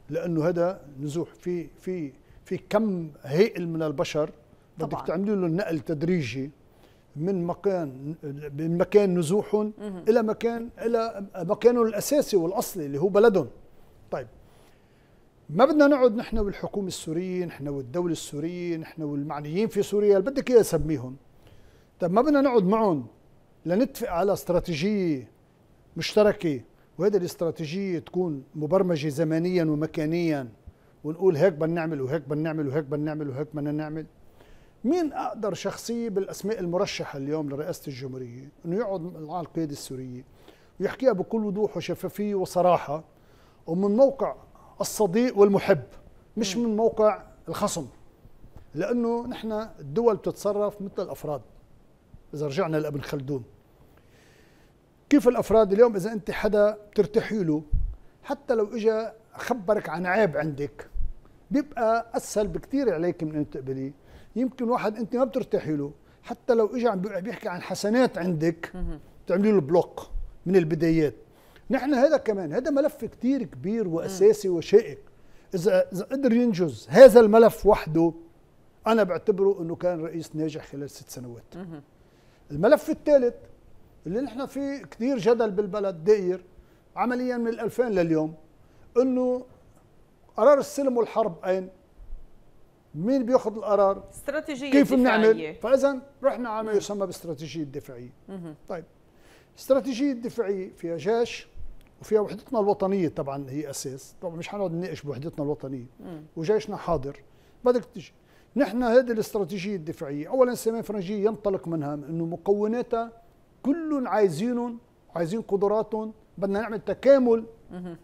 لانه هذا نزوح في في في كم هائل من البشر بدك تعملي له نقل تدريجي من مكان من مكان نزوحهم الى مكان الى مكانهم الاساسي والاصلي اللي هو بلدهم طيب ما بدنا نقعد نحن والحكومة السورية نحن والدولة السورية نحن والمعنيين في سوريا اللي بدك اياه سميهم طيب ما بدنا نقعد معهم لنتفق على استراتيجية مشتركة وهذه الاستراتيجيه تكون مبرمجه زمنيا ومكانيا ونقول هيك بدنا نعمل وهيك بدنا نعمل وهيك بدنا نعمل وهيك بدنا نعمل مين اقدر شخصيه بالاسماء المرشحه اليوم لرئاسه الجمهوريه انه يقعد مع القياده السوريه ويحكيها بكل وضوح وشفافيه وصراحه ومن موقع الصديق والمحب مش من موقع الخصم لانه نحن الدول بتتصرف مثل الافراد اذا رجعنا لابن خلدون كيف الافراد اليوم اذا انت حدا بترتحي له حتى لو اجى خبرك عن عيب عندك بيبقى اسهل بكثير عليك من انت تقبليه يمكن واحد انت ما بترتاحي له حتى لو اجى عم بيحكي عن حسنات عندك بتعملي له بلوك من البدايات نحن هذا كمان هذا ملف كثير كبير واساسي وشائك اذا اذا قدر ينجز هذا الملف وحده انا بعتبره انه كان رئيس ناجح خلال ست سنوات الملف الثالث اللي نحن في كثير جدل بالبلد داير عمليا من 2000 لليوم انه قرار السلم والحرب اين؟ مين بياخذ القرار؟ استراتيجيه كيف بنعمل؟ فاذا رحنا على ما يسمى بالاستراتيجيه الدفاعيه. طيب الاستراتيجيه الدفاعيه فيها جيش وفيها وحدتنا الوطنيه طبعا هي اساس، طبعا مش حنقعد نناقش بوحدتنا الوطنيه وجيشنا حاضر بدك تجي. نحن هذه الاستراتيجيه الدفاعيه اولا سمين فرنجيه ينطلق منها انه مكوناتها كل عايزينهم عايزين قدراتهم بدنا نعمل تكامل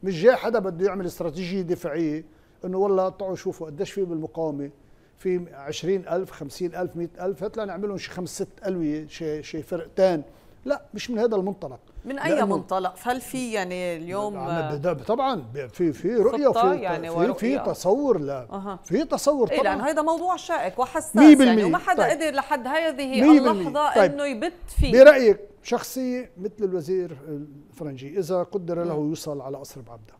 مش جاي حدا بده يعمل استراتيجيه دفاعيه انه والله تعوا شوفوا قديش في بالمقاومه في 20000 50000 100000 هات لنا نعملهم شي خمس ست الويه شي شي فرقتين لا مش من هذا المنطلق من اي منطلق هل في يعني اليوم طبعا في في رؤيه وفي يعني في, تصور لا أه. في تصور إيه، طبعا يعني هذا موضوع شائك وحساس يعني وما حدا طيب. قدر لحد هذه اللحظه طيب. انه يبت فيه برايك شخصيه مثل الوزير الفرنجي اذا قدر له يوصل على قصر بعبده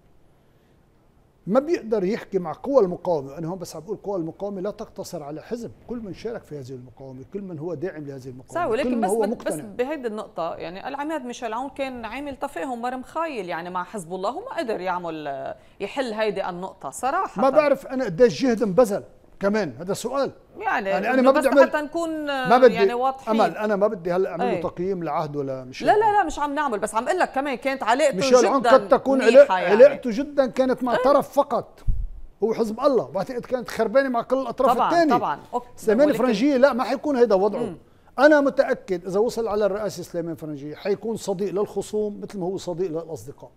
ما بيقدر يحكي مع قوى المقاومة أنا هون بس عم بقول قوى المقاومة لا تقتصر على حزب كل من شارك في هذه المقاومة كل من هو داعم لهذه المقاومة صحيح ولكن بس, هو مقتنع. بس بهيدي النقطة يعني العماد ميشيل عون كان عامل تفاهم مرم خايل يعني مع حزب الله وما قدر يعمل يحل هيدي النقطة صراحة ما بعرف أنا قديش جهد انبذل كمان هذا السؤال يعني, يعني انا ما بدي بس حتى نكون ما بدي يعني واضحين امل انا ما بدي هلا اعمل له إيه. تقييم لعهد ولا مش لا لا لا مش عم نعمل بس عم اقول لك كمان كانت علاقته مش جدا قد تكون يعني. علاقته يعني. جدا كانت مع إيه. طرف فقط هو حزب الله بعتقد كانت خربانه مع كل الاطراف الثانيه طبعا طبعا طبعا سليمان فرنجيه لا ما حيكون هيدا وضعه مم. انا متاكد اذا وصل على الرئاسه سليمان فرنجيه حيكون صديق للخصوم مثل ما هو صديق للاصدقاء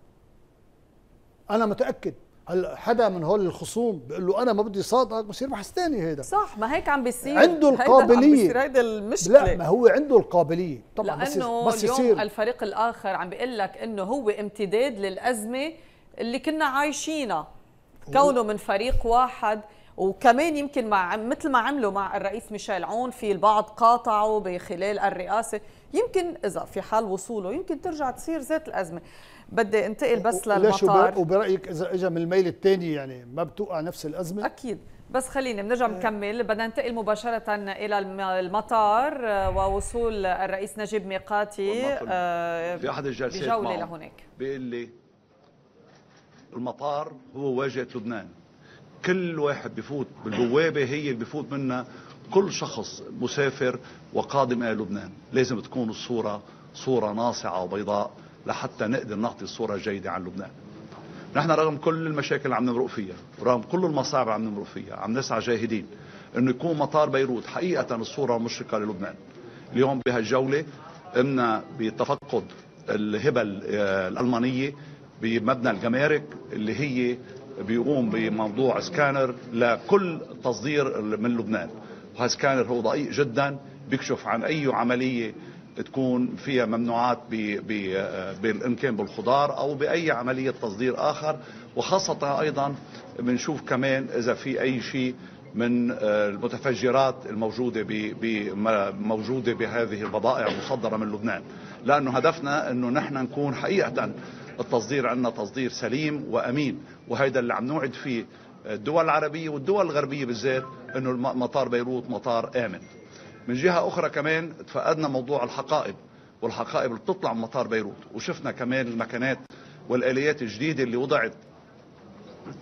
انا متاكد هلا حدا من هول الخصوم بيقول له انا ما بدي صادقك بصير بحث ثاني هيدا صح ما هيك عم بيصير عنده القابليه هيدا, هيدا المشكله لا ما هو عنده القابليه طبعا لأنه بس يصير بس اليوم يصير. الفريق الاخر عم بيقول لك انه هو امتداد للازمه اللي كنا عايشينها كونه من فريق واحد وكمان يمكن مع مثل ما عملوا مع الرئيس ميشيل عون في البعض قاطعوا بخلال الرئاسه يمكن اذا في حال وصوله يمكن ترجع تصير ذات الازمه بدي انتقل بس للمطار ليش وبرايك اذا اجى من الميل الثاني يعني ما بتوقع نفس الازمه اكيد بس خليني بنرجع آه. نكمل بدنا ننتقل مباشرة إلى المطار آه، ووصول الرئيس نجيب ميقاتي آه، في أحد الجلسات بجولة لهناك بيقول لي المطار هو واجهة لبنان كل واحد بفوت بالبوابة هي اللي بفوت منها كل شخص مسافر وقادم إلى لبنان لازم تكون الصورة صورة ناصعة وبيضاء لحتى نقدر نعطي صورة جيدة عن لبنان نحن رغم كل المشاكل اللي عم نمرق فيها رغم كل المصاعب اللي عم نمرق فيها عم نسعى جاهدين انه يكون مطار بيروت حقيقة الصورة مشرقة للبنان اليوم بهالجولة قمنا بتفقد الهبة آه، الألمانية بمبنى الجمارك اللي هي بيقوم بموضوع سكانر لكل تصدير من لبنان وهذا سكانر هو ضئيق جدا بيكشف عن أي عملية تكون فيها ممنوعات آه، بإن كان بالخضار أو بأي عملية تصدير آخر وخاصة أيضا بنشوف كمان إذا في أي شيء من آه، المتفجرات الموجودة موجودة بهذه البضائع المصدرة من لبنان لأنه هدفنا أنه نحن نكون حقيقة التصدير عندنا تصدير سليم وأمين وهذا اللي عم نوعد فيه الدول العربية والدول الغربية بالذات أنه مطار بيروت مطار آمن من جهة أخرى كمان تفقدنا موضوع الحقائب والحقائب اللي بتطلع من مطار بيروت وشفنا كمان المكانات والآليات الجديدة اللي وضعت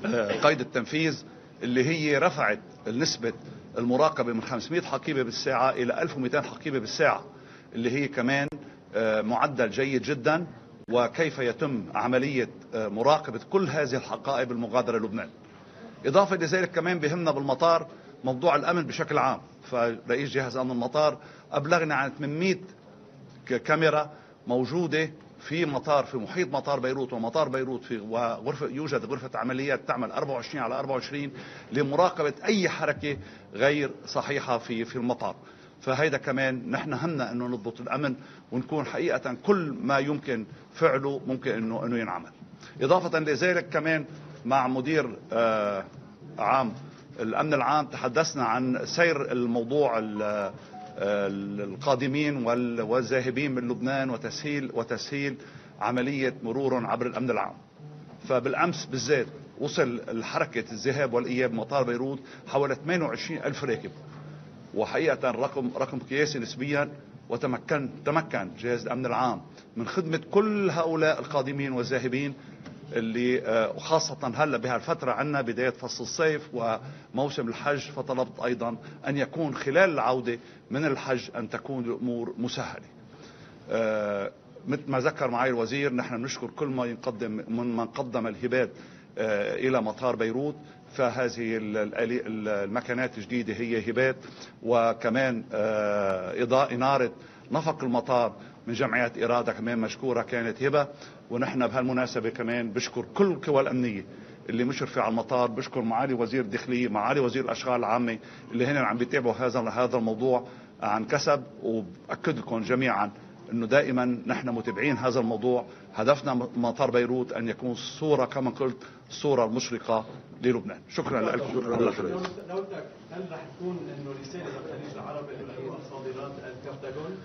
آه، قيد التنفيذ اللي هي رفعت نسبة المراقبة من 500 حقيبة بالساعة إلى 1200 حقيبة بالساعة اللي هي كمان آه، معدل جيد جدا وكيف يتم عملية آه، مراقبة كل هذه الحقائب المغادرة لبنان إضافة لذلك كمان بهمنا بالمطار موضوع الأمن بشكل عام فرئيس جهاز امن المطار ابلغنا عن 800 كاميرا موجوده في مطار في محيط مطار بيروت ومطار بيروت في وغرفه يوجد غرفه عمليات تعمل 24 على 24 لمراقبه اي حركه غير صحيحه في في المطار فهيدا كمان نحن همنا انه نضبط الامن ونكون حقيقه كل ما يمكن فعله ممكن انه انه ينعمل اضافه لذلك كمان مع مدير آه، عام الأمن العام تحدثنا عن سير الموضوع القادمين والذاهبين من لبنان وتسهيل وتسهيل عملية مرورهم عبر الأمن العام فبالأمس بالذات وصل حركة الذهاب والإياب مطار بيروت حوالي 28 ألف راكب وحقيقة رقم رقم قياسي نسبيا وتمكن تمكن جهاز الأمن العام من خدمة كل هؤلاء القادمين والذاهبين اللي آه، وخاصة هلا بهالفترة عنا بداية فصل الصيف وموسم الحج فطلبت أيضا أن يكون خلال العودة من الحج أن تكون الأمور مسهلة آه، مثل ما ذكر معي الوزير نحن بنشكر كل ما يقدم من من قدم الهبات آه، إلى مطار بيروت فهذه المكانات الجديدة هي هبات وكمان إضاءة إنارة نفق المطار من جمعية إرادة كمان مشكورة كانت هبة ونحن بهالمناسبة كمان بشكر كل القوى الأمنية اللي مشرفة على المطار بشكر معالي وزير الداخلية معالي وزير الأشغال العامة اللي هنا عم بيتابعوا هذا هذا الموضوع عن كسب وبأكد لكم جميعا انه دائما نحن متابعين هذا الموضوع هدفنا مطار بيروت ان يكون صوره كما قلت صوره مشرقه للبنان شكرا لك نودك هل رح تكون انه رساله للخليج العربي انه صادرات الكرتاغون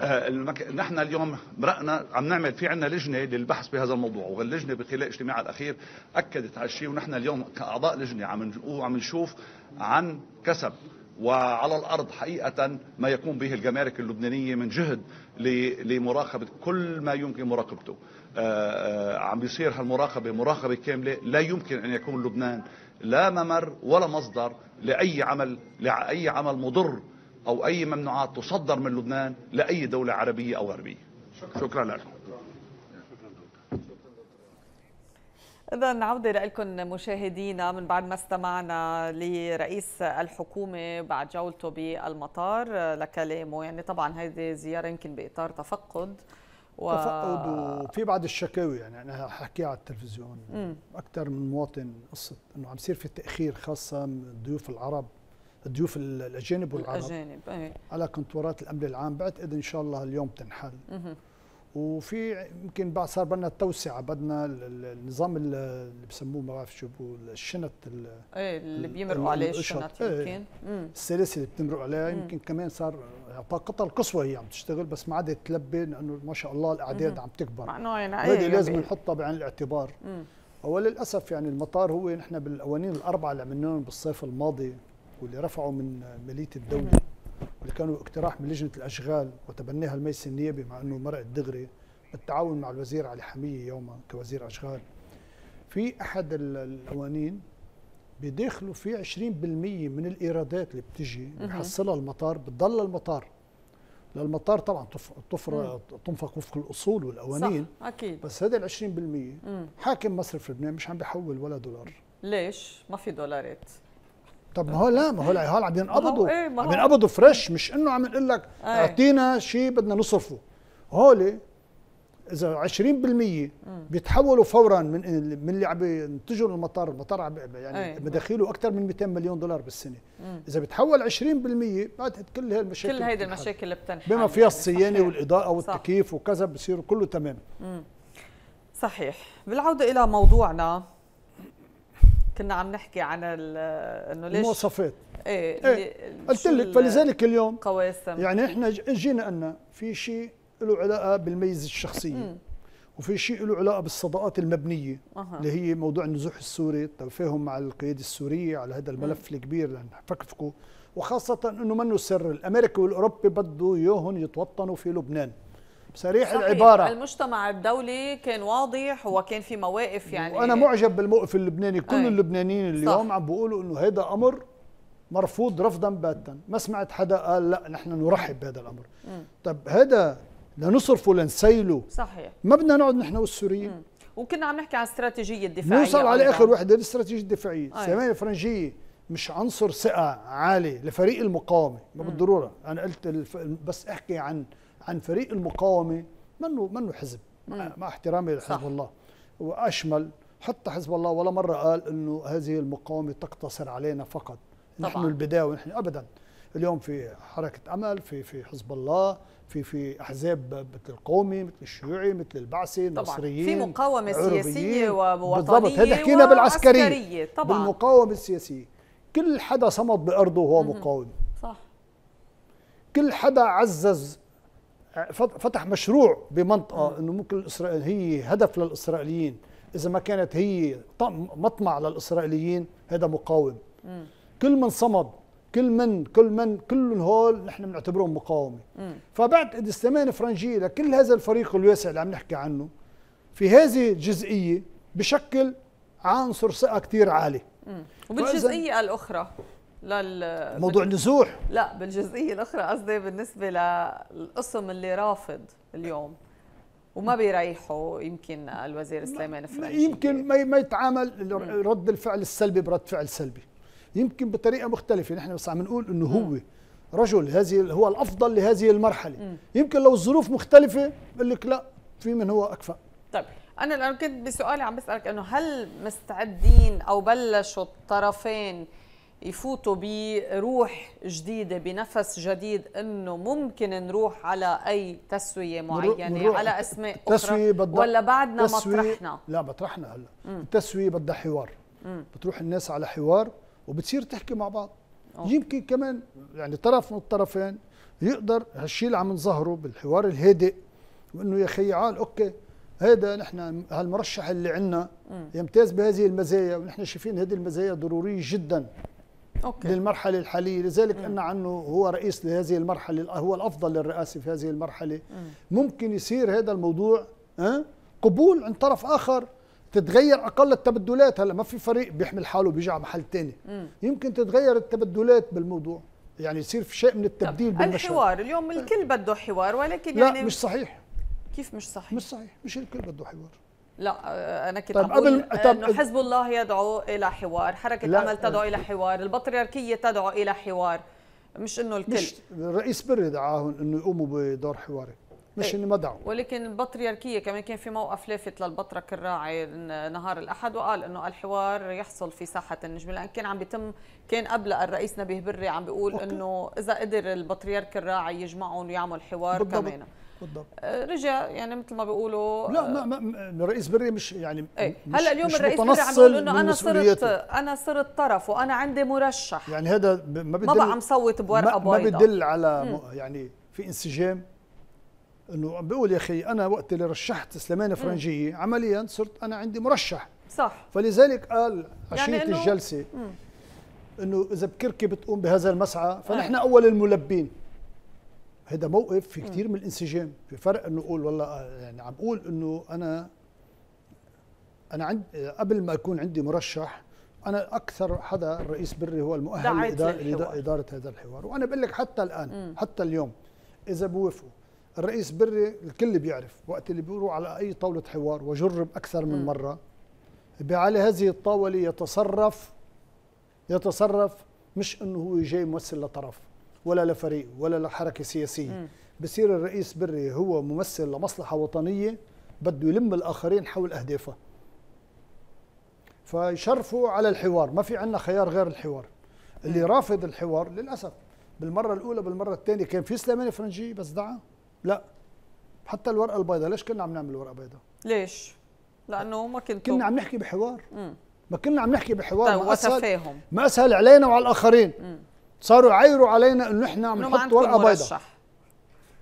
آه، نحن اليوم مرقنا عم نعمل في عندنا لجنه للبحث بهذا الموضوع واللجنه بخلال اجتماعها الاخير اكدت على الشيء ونحن اليوم كاعضاء لجنه عم نقول عم نشوف عن كسب وعلى الأرض حقيقة ما يقوم به الجمارك اللبنانية من جهد لمراقبة كل ما يمكن مراقبته آه، آه، عم بيصير هالمراقبة مراقبة كاملة لا يمكن أن يكون لبنان لا ممر ولا مصدر لأي عمل لأي عمل مضر أو أي ممنوعات تصدر من لبنان لأي دولة عربية أو غربية شكرا, شكرا لكم إذا عودة لكم مشاهدينا من بعد ما استمعنا لرئيس الحكومة بعد جولته بالمطار لكلامه يعني طبعا هذه زيارة يمكن بإطار تفقد و... تفقد وفي بعض الشكاوي يعني أنا حكيها على التلفزيون مم. أكثر من مواطن قصة أنه عم يصير في تأخير خاصة من الضيوف العرب الضيوف الأجانب والعرب الأجانب إيه. على كنتورات الأمن العام بعتقد إن شاء الله اليوم تنحل مم. وفي يمكن بعد صار بدنا التوسعه بدنا النظام اللي بسموه ما بعرف شو إيه، الشنط ايه اللي بيمرقوا عليه الشنط يمكن السلاسل اللي بتمرق عليها يمكن كمان صار طاقتها القصوى هي عم تشتغل بس ما عادت تلبي لانه ما شاء الله الاعداد عم تكبر معناه إيه، يعني هذه لازم نحطها بعين الاعتبار وللاسف يعني المطار هو نحن بالقوانين الاربعه اللي عملناهم بالصيف الماضي واللي رفعوا من ماليه الدوله واللي كانوا اقتراح من لجنه الاشغال وتبناها المجلس النيابي مع انه مرق الدغري بالتعاون مع الوزير علي حميه يوما كوزير اشغال في احد القوانين بيدخلوا فيه 20% من الايرادات اللي بتجي بحصلها المطار بتضل المطار للمطار طبعا تفر تنفق وفق الاصول والقوانين صح اكيد بس هذا ال 20% حاكم مصرف لبنان مش عم بيحول ولا دولار ليش؟ ما في دولارات طب ما هو لا ما هو العيال عم ينقبضوا إيه، عم ينقبضوا فريش مش انه عم نقول لك اعطينا شيء بدنا نصرفه هولي اذا 20% بيتحولوا فورا من من اللي عم ينتجوا المطار المطار يعني مداخيله اكثر من 200 مليون دولار بالسنه اذا بيتحول 20% بعد كل هالمشاكل كل هيدي المشاكل اللي بتنحل بما فيها الصيانه والاضاءه والتكييف وكذا بصير كله تمام مم. صحيح بالعوده الى موضوعنا كنا عم نحكي عن انه ليش المواصفات ايه, إيه. قلت لك فلذلك اليوم قواسم يعني احنا جينا قلنا في شيء له علاقه بالميزه الشخصيه مم. وفي شيء له علاقه بالصداقات المبنيه أه. اللي هي موضوع النزوح السوري التفاهم مع القياده السوريه على هذا الملف مم. الكبير لان فكفكوا وخاصه انه منه سر الامريكي والاوروبي بده اياهم يتوطنوا في لبنان سريع صحيح. العباره المجتمع الدولي كان واضح وكان في مواقف يعني وانا معجب بالموقف اللبناني كل أي. اللبنانيين اليوم صح. عم بيقولوا انه هيدا امر مرفوض رفضا باتا ما سمعت حدا قال لا نحن نرحب بهذا الامر م. طب هذا لنصرفه لنسيله صحيح ما بدنا نقعد نحن والسوريين وكنا عم نحكي عن استراتيجيه الدفاعيه نوصل على اخر وحده الاستراتيجيه الدفاعيه سمايه الفرنجيه مش عنصر ثقه عالي لفريق المقاومه ما بالضروره انا قلت الف... بس احكي عن عن فريق المقاومه منه منه حزب مع, مع احترامي لحزب الله واشمل حتى حزب الله ولا مره قال انه هذه المقاومه تقتصر علينا فقط طبعا. نحن البدايه ونحن ابدا اليوم في حركه امل في في حزب الله في في احزاب مثل القومي مثل الشيوعي مثل البعثي طبعا في مقاومه سياسيه ووطنيه بالضبط هذا حكينا بالعسكريه طبعا بالمقاومه السياسيه كل حدا صمد بارضه هو مقاوم صح كل حدا عزز فتح مشروع بمنطقه انه ممكن الاسرائيل هي هدف للاسرائيليين اذا ما كانت هي مطمع للاسرائيليين هذا مقاوم كل من صمد كل من كل من كل هول نحن بنعتبرهم مقاومه فبعتقد استمان فرنجي لكل هذا الفريق الواسع اللي عم نحكي عنه في هذه الجزئيه بشكل عنصر ثقه كثير عالي وبالجزئيه الاخرى لل موضوع النزوح لا بالجزئيه الاخرى قصدي بالنسبه للقسم اللي رافض اليوم وما بيريحوا يمكن الوزير سليمان فرنجي يمكن ما ما يتعامل رد الفعل السلبي برد فعل سلبي يمكن بطريقه مختلفه نحن بس عم نقول انه هو رجل هذه هو الافضل لهذه المرحله يمكن لو الظروف مختلفه بقول لك لا في من هو اكفأ طيب انا كنت بسؤالي عم بسالك انه هل مستعدين او بلشوا الطرفين يفوتوا بروح جديده بنفس جديد انه ممكن نروح على اي تسويه معينه على اسماء اخرى بدأ ولا بعدنا مطرحنا لا مطرحنا هلا التسويه بدها حوار مم. بتروح الناس على حوار وبتصير تحكي مع بعض أوكي. يمكن كمان يعني طرف من الطرفين يقدر هالشيء اللي عم نظهره بالحوار الهادئ وانه يا خي عال اوكي هذا نحن هالمرشح اللي عندنا يمتاز بهذه المزايا ونحن شايفين هذه المزايا ضروريه جدا أوكي. للمرحلة الحالية لذلك م. عنه هو رئيس لهذه المرحلة هو الأفضل للرئاسة في هذه المرحلة م. ممكن يصير هذا الموضوع قبول عند طرف آخر تتغير اقل التبدلات هلا ما في فريق بيحمل حاله بيجي على محل م. يمكن تتغير التبدلات بالموضوع يعني يصير في شيء من التبديل بالمشهد الحوار اليوم الكل بده حوار ولكن لا يعني مش صحيح كيف مش صحيح مش صحيح مش الكل بده حوار لا آه، انا كنت طب قبل طب انه حزب الله يدعو الى حوار، حركه امل تدعو الى آه، حوار، البطريركيه تدعو الى حوار مش انه الكل مش الرئيس بري دعاهم انه يقوموا بدور حواري مش إيه. انه ما دعوا ولكن البطريركيه كمان كان في موقف لافت للبطرك الراعي نهار الاحد وقال انه الحوار يحصل في ساحه النجم لان كان عم بيتم كان قبل الرئيس نبيه بري عم بيقول انه اذا قدر البطريرك الراعي يجمعهم ويعمل حوار بالضبط. كمان بالضبط آه، رجع يعني مثل ما بيقولوا لا آه، ما, ما رئيس بري مش يعني إيه، مش هلا اليوم الرئيس بري عم بيقول انه انا صرت انا صرت طرف وانا عندي مرشح يعني هذا ما بدل ما بقى عم صوت بورقه بيضاء ما بدل على يعني في انسجام انه عم يا اخي انا وقت اللي رشحت سليمان فرنجيه عمليا صرت انا عندي مرشح صح فلذلك قال يعني عشيه يعني الجلسه انه اذا بكركي بتقوم بهذا المسعى فنحن إيه. اول الملبين هذا موقف في كثير من الانسجام في فرق انه اقول والله آه، يعني عم اقول انه انا انا عند قبل ما اكون عندي مرشح انا اكثر حدا الرئيس بري هو المؤهل لاداره اداره هذا الحوار وانا بقول لك حتى الان م. حتى اليوم اذا بوافقوا الرئيس بري الكل بيعرف وقت اللي بيروح على اي طاوله حوار وجرب اكثر من م. مره على هذه الطاوله يتصرف يتصرف مش انه هو جاي ممثل لطرف ولا لفريق ولا لحركه سياسيه بصير الرئيس بري هو ممثل لمصلحه وطنيه بده يلم الاخرين حول اهدافه فيشرفوا على الحوار ما في عندنا خيار غير الحوار اللي رافض الحوار للاسف بالمره الاولى بالمره الثانيه كان في سليمان فرنجي بس دعا لا حتى الورقه البيضاء ليش كنا عم نعمل ورقه بيضاء ليش لانه ما كنتوا كنا عم نحكي بحوار م. ما كنا عم نحكي بحوار طيب ما اسهل ما اسهل علينا وعلى الاخرين م. صاروا يعايروا علينا انه احنا عم نحط ورقه بيضاء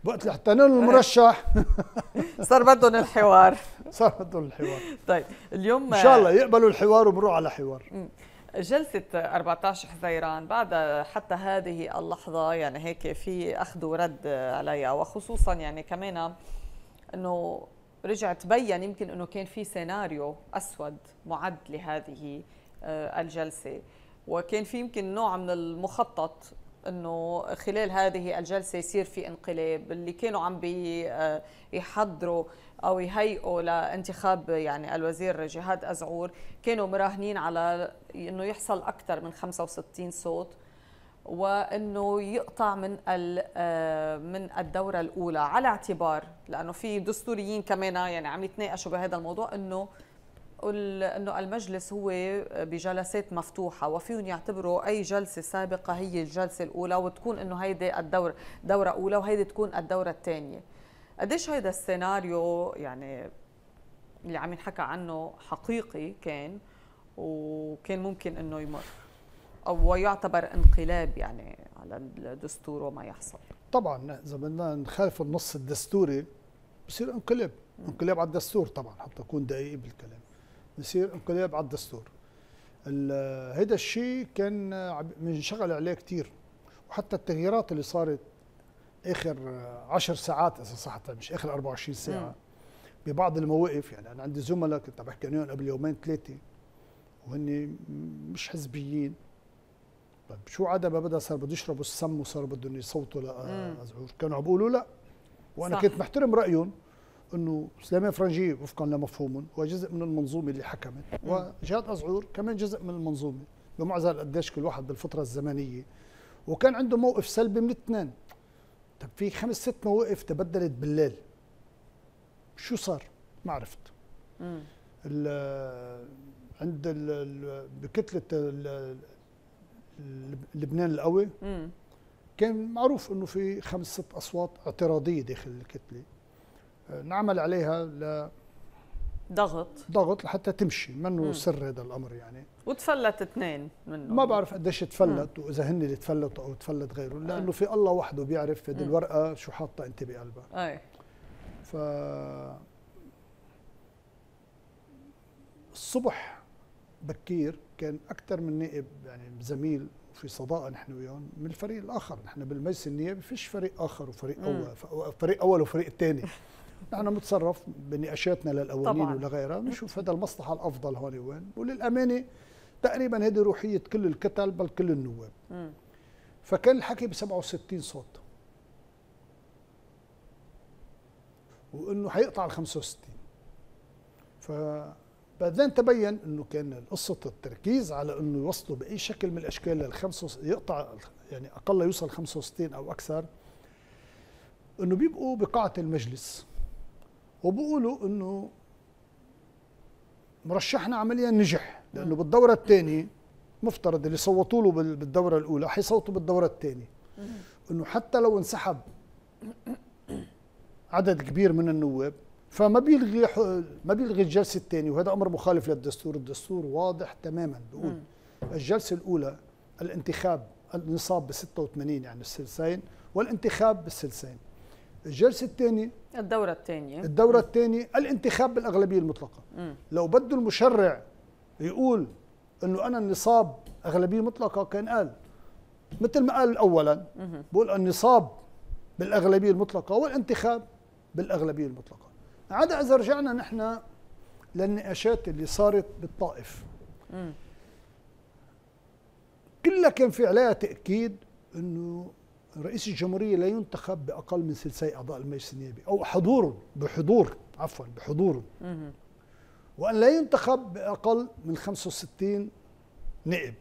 وقت لهم المرشح صار بدهم الحوار صار بدهم الحوار طيب اليوم ان شاء الله يقبلوا الحوار وبنروح على حوار جلسة 14 حزيران بعد حتى هذه اللحظة يعني هيك في أخذ ورد عليها وخصوصا يعني كمان أنه رجع تبين يمكن أنه كان في سيناريو أسود معد لهذه آه، الجلسة وكان في يمكن نوع من المخطط انه خلال هذه الجلسه يصير في انقلاب اللي كانوا عم بيحضروا آه، او يهيئوا لانتخاب يعني الوزير جهاد ازعور كانوا مراهنين على انه يحصل اكثر من 65 صوت وانه يقطع من آه، من الدوره الاولى على اعتبار لانه في دستوريين كمان يعني عم يتناقشوا بهذا الموضوع انه قل انه المجلس هو بجلسات مفتوحه وفيهم يعتبروا اي جلسه سابقه هي الجلسه الاولى وتكون انه هيدي الدور دوره اولى وهيدي تكون الدوره الثانيه قديش هيدا السيناريو يعني اللي عم ينحكى عنه حقيقي كان وكان ممكن انه يمر او يعتبر انقلاب يعني على الدستور وما يحصل طبعا اذا بدنا نخالف النص الدستوري بصير انقلاب انقلاب على الدستور طبعا حتى اكون دقيق بالكلام بصير انقلاب على الدستور هذا الشيء كان منشغل عليه كثير وحتى التغييرات اللي صارت اخر 10 ساعات اذا صح طيب، مش اخر 24 ساعه مم. ببعض المواقف يعني انا عندي زملاء كنت عم بحكي عليهم قبل يومين ثلاثه وهن مش حزبيين طيب شو عدا ما بدا صار بده يشربوا السم وصار بدهم يصوتوا آه، كانوا عم بيقولوا لا وانا صح. كنت محترم رايهم انه سليمان فرنجي وفقا لمفهومهم هو جزء من المنظومه اللي حكمت وجهاد ازعور كمان جزء من المنظومه بمعزل قديش كل واحد بالفتره الزمنيه وكان عنده موقف سلبي من الاثنين طب في خمس ست مواقف تبدلت بالليل شو صار؟ ما عرفت ال عند الـ بكتله الـ لبنان القوي كان معروف انه في خمس ست اصوات اعتراضيه داخل الكتله نعمل عليها ل ضغط ضغط لحتى تمشي منه سر هذا الامر يعني وتفلت اثنين منهم ما بعرف قديش تفلت واذا هن اللي تفلتوا او تفلت غيرهم لانه في الله وحده بيعرف هذه الورقه شو حاطه انت بقلبها اي ف الصبح بكير كان اكثر من نائب يعني زميل في صداقه نحن وياهم من الفريق الاخر نحن بالمجلس النيابي فيش فريق اخر وفريق اول فريق اول وفريق ثاني نحن بنتصرف بنقاشاتنا للاولين ولغيرها بنشوف هذا المصلحه الافضل هون وين وللامانه تقريبا هذه روحيه كل الكتل بل كل النواب م. فكان الحكي ب 67 صوت وانه حيقطع ال 65 ف بعدين تبين انه كان قصه التركيز على انه يوصلوا باي شكل من الاشكال لل 65 يقطع يعني اقل يوصل 65 او اكثر انه بيبقوا بقاعه المجلس وبقولوا انه مرشحنا عمليا نجح لانه بالدوره الثانيه مفترض اللي صوتوا له بالدوره الاولى حيصوتوا بالدوره الثانيه انه حتى لو انسحب عدد كبير من النواب فما بيلغي ما بيلغي الجلسه الثانيه وهذا امر مخالف للدستور الدستور واضح تماما بيقول الجلسه الاولى الانتخاب النصاب ب 86 يعني السلسين والانتخاب بالسلسين الجلسه الثانيه الدوره الثانيه الدوره الثانيه الانتخاب بالاغلبيه المطلقه مم. لو بده المشرع يقول انه انا النصاب اغلبيه مطلقه كان قال مثل ما قال اولا بقول النصاب بالاغلبيه المطلقه والانتخاب بالاغلبيه المطلقه عدا اذا رجعنا نحن للنقاشات اللي صارت بالطائف كلها كان في عليها تاكيد انه رئيس الجمهوريه لا ينتخب باقل من ثلثي اعضاء المجلس النيابي او حضور بحضور عفوا بحضور وان لا ينتخب باقل من 65 نائب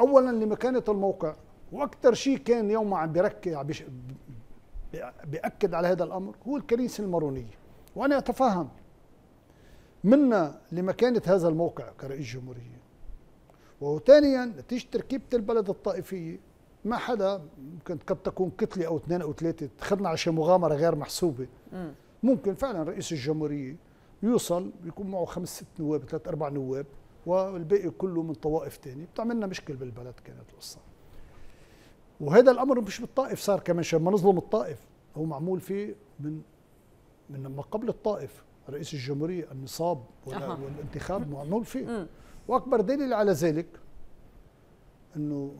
اولا لمكانه الموقع واكثر شيء كان يوم عم بيركع بياكد على هذا الامر هو الكنيسه المارونيه وانا اتفهم منا لمكانه هذا الموقع كرئيس جمهوريه وثانيا نتيجه تركيبه البلد الطائفيه ما حدا ممكن قد تكون كتله او اثنين او ثلاثه خدنا على شيء مغامره غير محسوبه ممكن فعلا رئيس الجمهوريه يوصل يكون معه خمس ست نواب ثلاث اربع نواب والباقي كله من طوائف ثانيه بتعملنا مشكل بالبلد كانت القصه وهذا الامر مش بالطائف صار كمان ما نظلم الطائف هو معمول فيه من من ما قبل الطائف رئيس الجمهوريه النصاب والانتخاب معمول فيه واكبر دليل على ذلك انه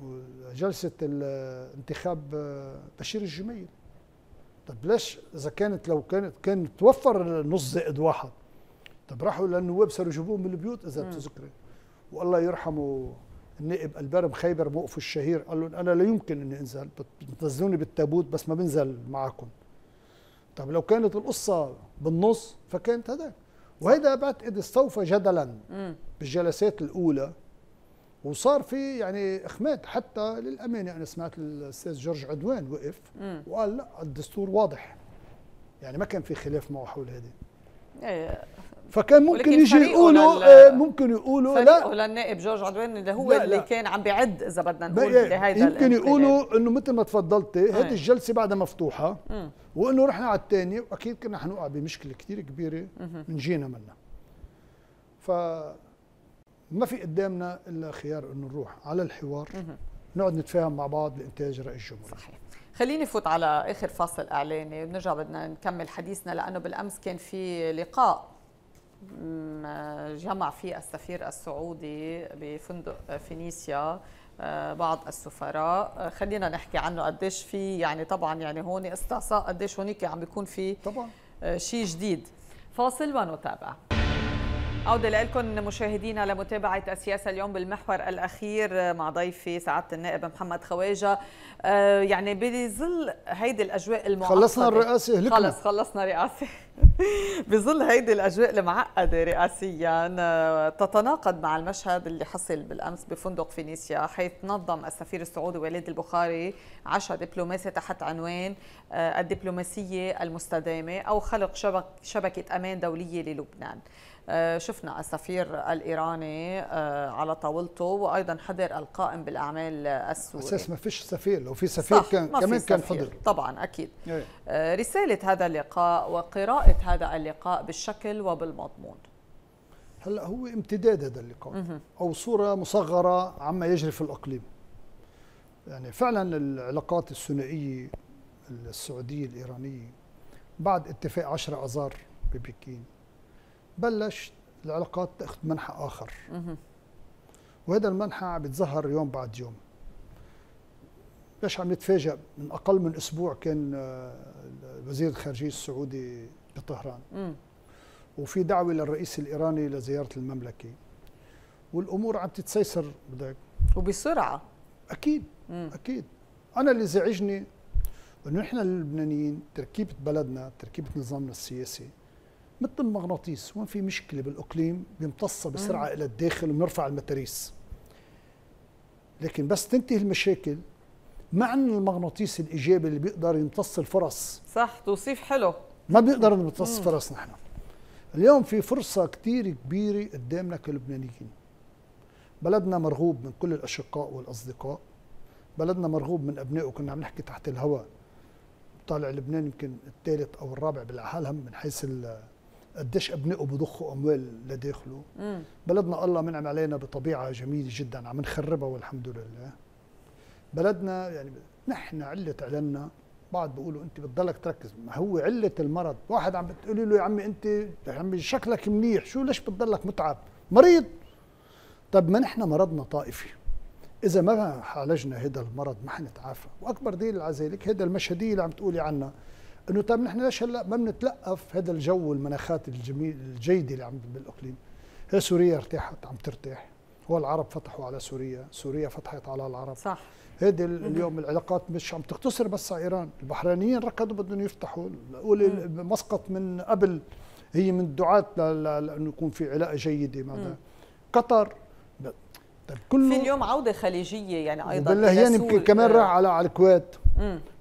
جلسه انتخاب آه، بشير الجميل طب ليش اذا كانت لو كانت كان توفر نص زائد واحد طب راحوا للنواب صاروا يجيبوهم من البيوت اذا بتذكري والله يرحمه النائب البار بخيبر موقفه الشهير قال لهم انا لا يمكن اني انزل بتنزلوني بالتابوت بس ما بنزل معكم طب لو كانت القصه بالنص فكانت هذاك وهذا بعتقد استوفى جدلا بالجلسات الاولى وصار في يعني اخماد حتى للامانه انا سمعت الاستاذ جورج عدوان وقف وقال لا الدستور واضح يعني ما كان في خلاف معه حول هذه إيه. فكان ممكن يجي يقولوا إيه، ممكن يقولوا لا للنائب جورج عدوان اللي هو لا لا اللي كان عم بيعد اذا بدنا نقول لهيدا يمكن يقولوا انه مثل ما تفضلتي هذه إيه. الجلسه بعدها مفتوحه وانه رحنا على الثانيه واكيد كنا حنوقع بمشكله كثير كبيره نجينا منها ف ما في قدامنا الا خيار انه نروح على الحوار نقعد نتفاهم مع بعض لانتاج راي الجمهوريه صحيح خليني فوت على اخر فاصل اعلاني بنرجع بدنا نكمل حديثنا لانه بالامس كان في لقاء جمع فيه السفير السعودي بفندق فينيسيا آه، بعض السفراء آه، خلينا نحكي عنه قديش في يعني طبعا يعني هون استعصاء قديش هونيك عم بيكون في طبعا آه، شيء جديد فاصل ونتابع عودة لكم مشاهدينا لمتابعة السياسة اليوم بالمحور الأخير مع ضيفي سعادة النائب محمد خواجة آه، يعني بظل هيدي الأجواء المعقدة خلصنا الرئاسة هلكنا. خلص خلصنا رئاسة بظل هيدي الأجواء المعقدة رئاسيا آه، تتناقض مع المشهد اللي حصل بالأمس بفندق فينيسيا حيث نظم السفير السعودي وليد البخاري عشاء دبلوماسي تحت عنوان آه، الدبلوماسية المستدامة أو خلق شبك شبكة أمان دولية للبنان آه، شفنا السفير الايراني آه، على طاولته وايضا حضر القائم بالاعمال السوري اساس ما فيش سفير لو في سفير كان كمان كان حضر طبعا اكيد إيه. آه، رساله هذا اللقاء وقراءه هذا اللقاء بالشكل وبالمضمون هلا هو امتداد هذا اللقاء او صوره مصغره عما يجري في الاقليم يعني فعلا العلاقات الثنائيه السعوديه الايرانيه بعد اتفاق 10 اذار ببكين بلشت العلاقات تاخذ منحى اخر وهذا المنحى عم يتظهر يوم بعد يوم ليش عم نتفاجئ من اقل من اسبوع كان آه، وزير الخارجيه السعودي بطهران وفي دعوه للرئيس الايراني لزياره المملكه والامور عم تتسيسر بدك وبسرعه اكيد مم. اكيد انا اللي زعجني انه نحن اللبنانيين تركيبه بلدنا تركيبه نظامنا السياسي مثل المغناطيس وين في مشكله بالاقليم بيمتصها بسرعه مم. آه. الى الداخل وبنرفع المتاريس لكن بس تنتهي المشاكل مع ان المغناطيس الايجابي اللي بيقدر يمتص الفرص صح توصيف حلو ما بيقدر نمتص فرص نحن اليوم في فرصه كثير كبيره قدامنا كلبنانيين بلدنا مرغوب من كل الاشقاء والاصدقاء بلدنا مرغوب من ابنائه كنا عم نحكي تحت الهواء طالع لبنان يمكن الثالث او الرابع بالعالم من حيث قديش ابنائه بضخوا اموال لداخله بلدنا الله منعم علينا بطبيعه جميله جدا عم نخربها والحمد لله بلدنا يعني نحن عله علنا بعض بيقولوا انت بتضلك تركز ما هو عله المرض واحد عم بتقولي له يا عمي انت يا عمي شكلك منيح شو ليش بتضلك متعب مريض طب ما نحن مرضنا طائفي اذا ما عالجنا هذا المرض ما حنتعافى واكبر دليل على ذلك هذا المشهديه اللي عم تقولي عنها انه طب نحن ليش هلا ما بنتلقف هذا الجو المناخات الجميل الجيده اللي عم بالاقليم هي سوريا ارتاحت عم ترتاح هو العرب فتحوا على سوريا سوريا فتحت على العرب صح هيدي اليوم العلاقات مش عم تقتصر بس على ايران البحرينيين ركضوا بدهم يفتحوا قول مسقط من قبل هي من الدعاة لانه يكون في علاقه جيده مع قطر طيب كله في اليوم عوده خليجيه يعني ايضا بالله يعني كمان راح آه. على على الكويت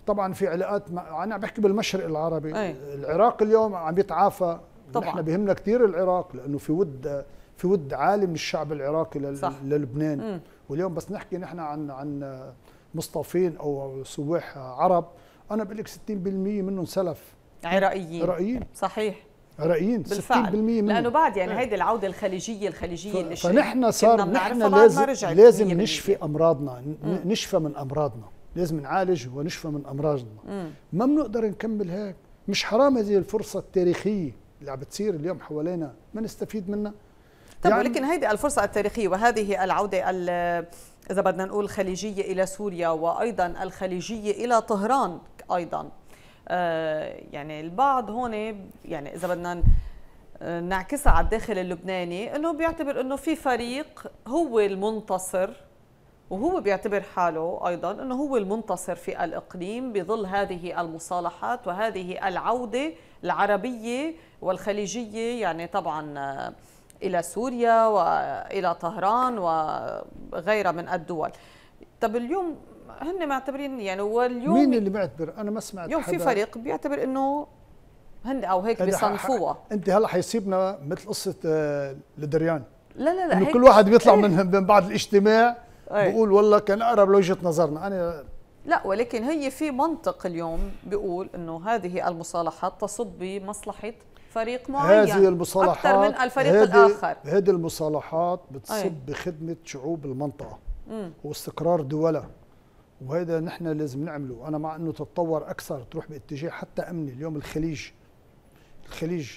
طبعا في علاقات مع... انا بحكي بالمشرق العربي أي. العراق اليوم عم يتعافى طبعا نحن بهمنا كثير العراق لانه في ود في ود عالي من الشعب العراقي لل... صح. للبنان م. واليوم بس نحكي نحن عن عن مصطفين او سواح عرب انا بقول لك 60% منهم سلف عراقيين يعني عراقيين صحيح عراقيين 60% منهم لانه بعد يعني إيه. هيدي العوده الخليجيه الخليجيه اللي فنحن صار نحن لازم لازم نشفي امراضنا مم. نشفى من امراضنا لازم نعالج ونشفى من امراضنا ما بنقدر نكمل هيك مش حرام هذه الفرصه التاريخيه اللي عم بتصير اليوم حوالينا ما نستفيد منها طب يعني ولكن هذه الفرصه التاريخيه وهذه العوده اذا بدنا نقول خليجيه الى سوريا وايضا الخليجيه الى طهران ايضا آه يعني البعض هون يعني اذا بدنا نعكسها على الداخل اللبناني انه بيعتبر انه في فريق هو المنتصر وهو بيعتبر حاله ايضا انه هو المنتصر في الاقليم بظل هذه المصالحات وهذه العوده العربيه والخليجيه يعني طبعا الى سوريا والى طهران وغيرها من الدول طب اليوم هن معتبرين يعني واليوم مين اللي معتبر انا ما سمعت اليوم في فريق بيعتبر انه هن او هيك بيصنفوها انت هلا حيصيبنا مثل قصه آه، لدريان لا لا لا انه كل واحد بيطلع إيه. من بعد الاجتماع بقول والله كان اقرب لوجهه نظرنا انا لا ولكن هي في منطق اليوم بيقول انه هذه المصالحات تصب بمصلحه فريق معين هذه المصالحات اكثر من الفريق هذه الاخر هذه المصالحات بتصب بخدمه شعوب المنطقه واستقرار دولها وهذا نحن لازم نعمله انا مع انه تتطور اكثر تروح باتجاه حتى امني اليوم الخليج الخليج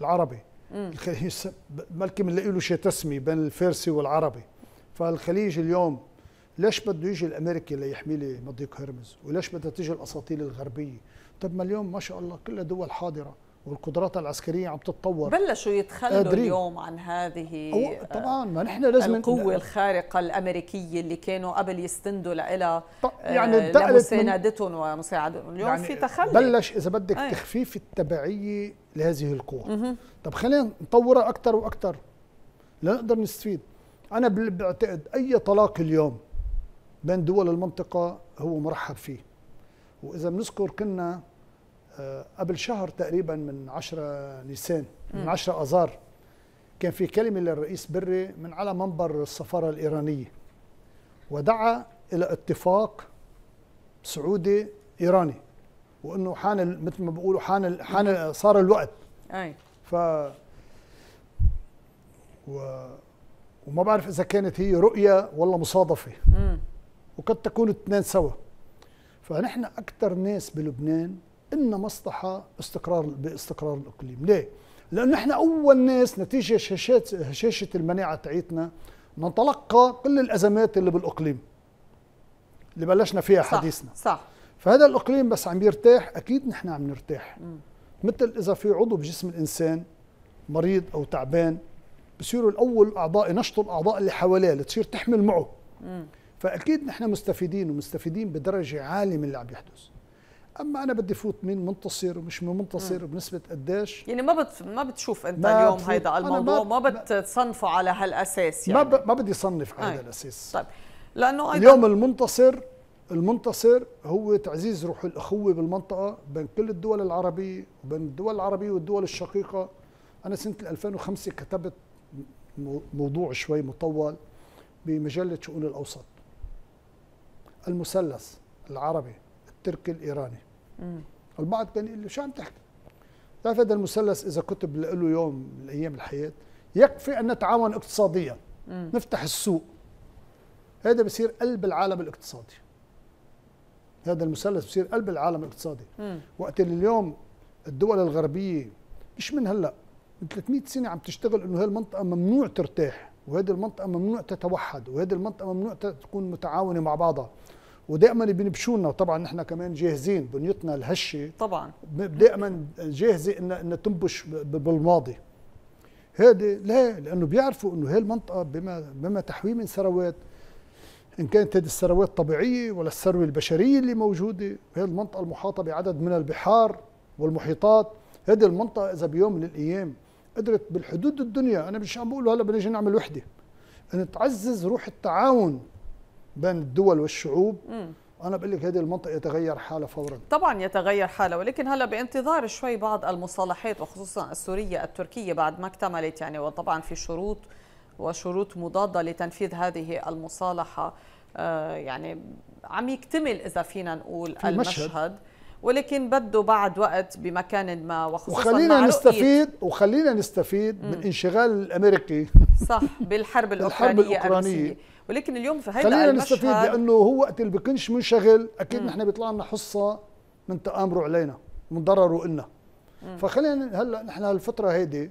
العربي الخليج ملكي بنلاقي له شيء تسمي بين الفارسي والعربي فالخليج اليوم ليش بده يجي الامريكي ليحمي لي مضيق هرمز وليش بدها تيجي الاساطيل الغربيه طب ما اليوم ما شاء الله كلها دول حاضره والقدرات العسكريه عم تتطور بلشوا يتخلوا قادرين. اليوم عن هذه آه، طبعا ما نحن لازم القوه الخارقه الامريكيه اللي كانوا قبل يستندوا لها آه، يعني لمساندتهم ومساعدتهم اليوم يعني في تخلي بلش اذا بدك أي. تخفيف التبعيه لهذه القوه طب خلينا نطورها اكثر واكثر لنقدر نستفيد أنا بعتقد أي طلاق اليوم بين دول المنطقة هو مرحب فيه وإذا بنذكر كنا آه، قبل شهر تقريبا من 10 نيسان من 10 آذار كان في كلمة للرئيس بري من على منبر السفارة الإيرانية ودعا إلى اتفاق سعودي إيراني وانه حان مثل ما بيقولوا حان حان صار الوقت اي ف و وما بعرف اذا كانت هي رؤيه ولا مصادفه مم. وقد تكون الاثنين سوا فنحن اكثر ناس بلبنان إن مصلحه استقرار باستقرار الاقليم ليه لانه نحن اول ناس نتيجه هشاشات هشاشه المناعه تاعتنا نتلقى كل الازمات اللي بالاقليم اللي بلشنا فيها صح حديثنا صح فهذا الاقليم بس عم يرتاح اكيد نحن عم نرتاح مم. مثل اذا في عضو بجسم الانسان مريض او تعبان بصيروا الاول اعضاء ينشطوا الاعضاء اللي حواليه لتصير تحمل معه مم. فاكيد نحن مستفيدين ومستفيدين بدرجه عاليه من اللي عم يحدث اما انا بدي فوت مين منتصر ومش مين منتصر مم. بنسبه قديش يعني ما بت ما بتشوف انت ما اليوم هيدا الموضوع ما, ما بتصنفه على هالاساس يعني ما, ب... ما بدي صنف على هذا الاساس طيب لانه أيضا اليوم المنتصر المنتصر هو تعزيز روح الاخوه بالمنطقه بين كل الدول العربيه وبين الدول العربيه والدول الشقيقه انا سنه 2005 كتبت موضوع شوي مطول بمجلة شؤون الأوسط المثلث العربي التركي الإيراني م. البعض كان يقول له شو عم تحكي بتعرف هذا المثلث إذا كتب له يوم من أيام الحياة يكفي أن نتعاون اقتصاديا م. نفتح السوق هذا بصير قلب العالم الاقتصادي هذا المثلث بصير قلب العالم الاقتصادي مم. وقت اليوم الدول الغربية مش من هلأ من 300 سنه عم تشتغل انه هي المنطقه ممنوع ترتاح وهذه المنطقه ممنوع تتوحد وهذه المنطقه ممنوع تكون متعاونه مع بعضها ودائما بينبشونا وطبعا نحن كمان جاهزين بنيتنا الهشه طبعا دائما جاهزه ان ان تنبش بالماضي هذه لا لانه بيعرفوا انه هي المنطقه بما بما تحويه من ثروات ان كانت هذه الثروات الطبيعيه ولا الثروه البشريه اللي موجوده هاي المنطقه المحاطه بعدد من البحار والمحيطات هذه المنطقه اذا بيوم من الايام قدرت بالحدود الدنيا انا مش عم بقول هلا بنيجي نعمل وحده ان تعزز روح التعاون بين الدول والشعوب م. انا بقول لك هذه المنطقه يتغير حالها فورا طبعا يتغير حالها ولكن هلا بانتظار شوي بعض المصالحات وخصوصا السوريه التركيه بعد ما اكتملت يعني وطبعا في شروط وشروط مضاده لتنفيذ هذه المصالحه آه يعني عم يكتمل اذا فينا نقول في المشهد مشهد. ولكن بده بعد وقت بمكان ما وخصوصا وخلينا مع نستفيد وخلينا نستفيد من انشغال الامريكي صح بالحرب الاوكرانيه الحرب الأوكرانية. ولكن اليوم في هيدا خلينا نستفيد لانه هو وقت اللي بكنش منشغل اكيد نحن بيطلع لنا حصه من تامره علينا من ضرره النا فخلينا هلا نحن هالفتره هيدي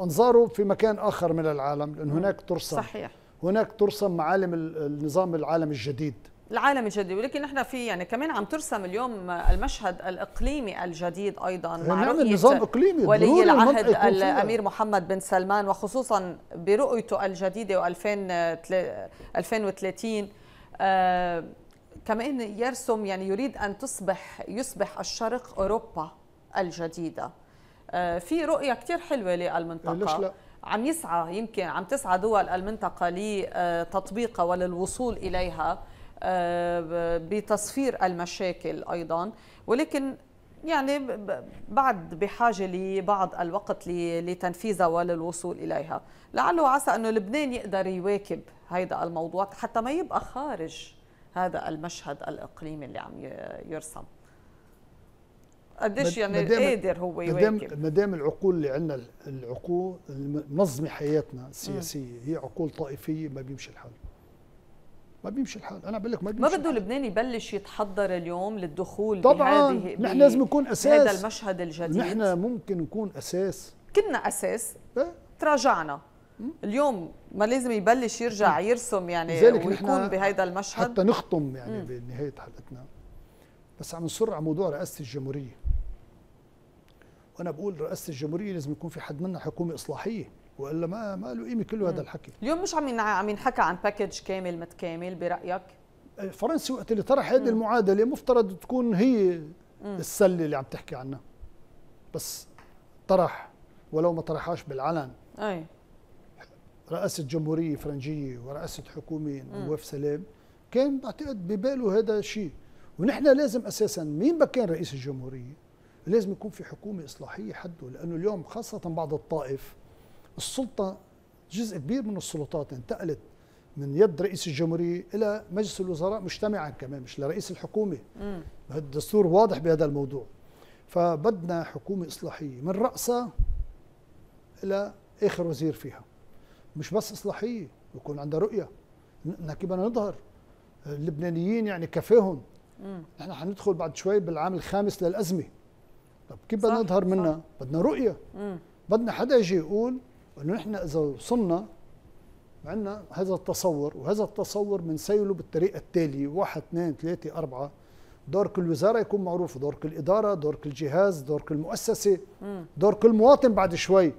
انظاره في مكان اخر من العالم لان هناك ترسم صحيح هناك ترسم معالم النظام العالمي الجديد العالم الجديد ولكن نحن في يعني كمان عم ترسم اليوم المشهد الاقليمي الجديد ايضا مع نظام اقليمي ولي العهد الامير محمد بن سلمان وخصوصا برؤيته الجديده و 2030 آه، كمان يرسم يعني يريد ان تصبح يصبح الشرق اوروبا الجديده آه، في رؤيه كثير حلوه للمنطقه ليش لا؟ عم يسعى يمكن عم تسعى دول المنطقه لتطبيقها وللوصول اليها آه، بتصفير المشاكل ايضا ولكن يعني بعد بحاجه لبعض الوقت لتنفيذها وللوصول اليها لعله وعسى انه لبنان يقدر يواكب هذا الموضوع حتى ما يبقى خارج هذا المشهد الاقليمي اللي عم يرسم قديش يعني مدام قادر هو يواكب ما دام العقول اللي عندنا العقول منظمه حياتنا السياسيه هي عقول طائفيه ما بيمشي الحال ما بيمشي الحال انا بقول لك ما بيمشي ما بده لبنان يبلش يتحضر اليوم للدخول طبعا بهذه نحن لازم نكون اساس هذا المشهد الجديد نحن ممكن نكون اساس كنا اساس إيه؟ تراجعنا اليوم ما لازم يبلش يرجع يرسم يعني ويكون بهذا المشهد حتى نختم يعني بنهايه حلقتنا بس عم نصر على موضوع رئاسه الجمهوريه وانا بقول رئاسه الجمهوريه لازم يكون في حد منا حكومه اصلاحيه والا ما ما له قيمه كل هذا الحكي اليوم مش عم عم ينحكى عن باكج كامل متكامل برايك أه، فرنسا وقت اللي طرح هذه المعادله مفترض تكون هي السله اللي عم تحكي عنها بس طرح ولو ما طرحهاش بالعلن اي رئاسه جمهوريه فرنجيه ورئاسه حكومه نواف سلام كان بعتقد بباله هذا الشيء ونحن لازم اساسا مين بكان رئيس الجمهوريه لازم يكون في حكومه اصلاحيه حده لانه اليوم خاصه بعد الطائف السلطه جزء كبير من السلطات انتقلت من يد رئيس الجمهوريه الى مجلس الوزراء مجتمعا كمان مش لرئيس الحكومه الدستور واضح بهذا الموضوع فبدنا حكومه اصلاحيه من راسها الى اخر وزير فيها مش بس اصلاحيه يكون عندها رؤيه كيف بدنا نظهر اللبنانيين يعني كفاهم نحن حندخل بعد شوي بالعام الخامس للازمه طب كيف بدنا نظهر منها بدنا رؤيه مم. بدنا حدا يجي يقول وانه نحن اذا وصلنا عندنا هذا التصور وهذا التصور بنسيله بالطريقه التاليه واحد اثنين ثلاثه اربعه دور كل وزاره يكون معروف دور كل اداره دور كل جهاز دور كل مؤسسه دور كل مواطن بعد شوي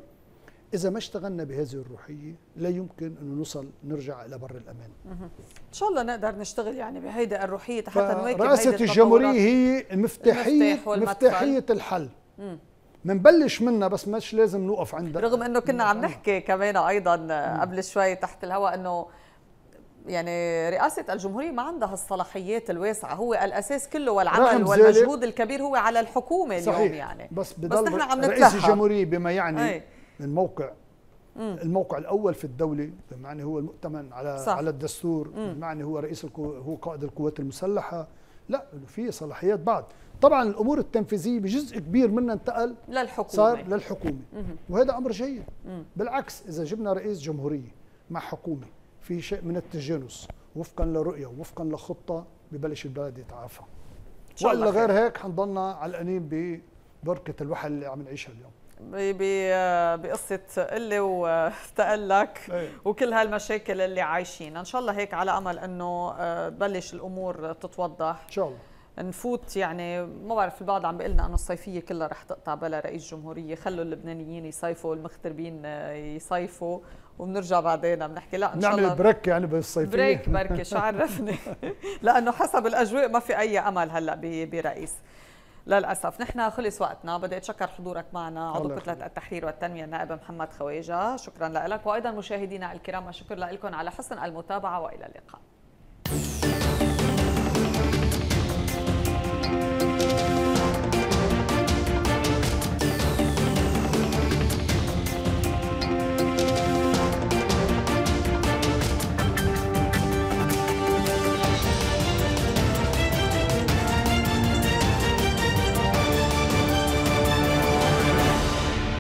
إذا ما اشتغلنا بهذه الروحية لا يمكن أن نوصل نرجع إلى بر الأمان إن شاء الله نقدر نشتغل يعني بهيدا الروحية حتى نواكب رئاسة الجمهورية هي مفتاحية مفتاحية الحل مم. منبلش منها بس مش لازم نوقف عندها رغم انه كنا عم آه. نحكي كمان ايضا قبل شوي تحت الهواء انه يعني رئاسة الجمهورية ما عندها الصلاحيات الواسعة هو الأساس كله والعمل والمجهود الكبير هو على الحكومة صحيح. اليوم يعني بس, بس نحن عم نتلحق رئيس الجمهورية بما يعني أي. من موقع مم. الموقع الأول في الدولة بمعنى هو المؤتمن على صح. على الدستور بمعنى هو رئيس الكو... هو قائد القوات المسلحة لا في صلاحيات بعد طبعا الامور التنفيذيه بجزء كبير منها انتقل للحكومه صار للحكومه وهذا امر جيد بالعكس اذا جبنا رئيس جمهوريه مع حكومه في شيء من التجانس وفقا لرؤيه وفقا لخطه ببلش البلد يتعافى والا غير هيك حنضلنا على القنين ببركه الوحل اللي عم نعيشها اليوم آه، بقصة قلة وتقلك إيه. وكل هالمشاكل اللي عايشينها إن شاء الله هيك على أمل أنه آه، بلش الأمور تتوضح إن شاء الله نفوت يعني ما بعرف البعض عم بيقول لنا انه الصيفيه كلها رح تقطع بلا رئيس جمهوريه خلوا اللبنانيين يصيفوا والمغتربين آه، يصيفوا وبنرجع بعدين بنحكي لا ان شاء الله نعمل بريك يعني بالصيفيه بريك بركي شو عرفني لانه حسب الاجواء ما في اي امل هلا برئيس للاسف نحن خلص وقتنا بدي اتشكر حضورك معنا عضو كتله التحرير والتنميه النائب محمد خويجه شكرا لك وايضا مشاهدينا الكرام شكرا لكم على حسن المتابعه والى اللقاء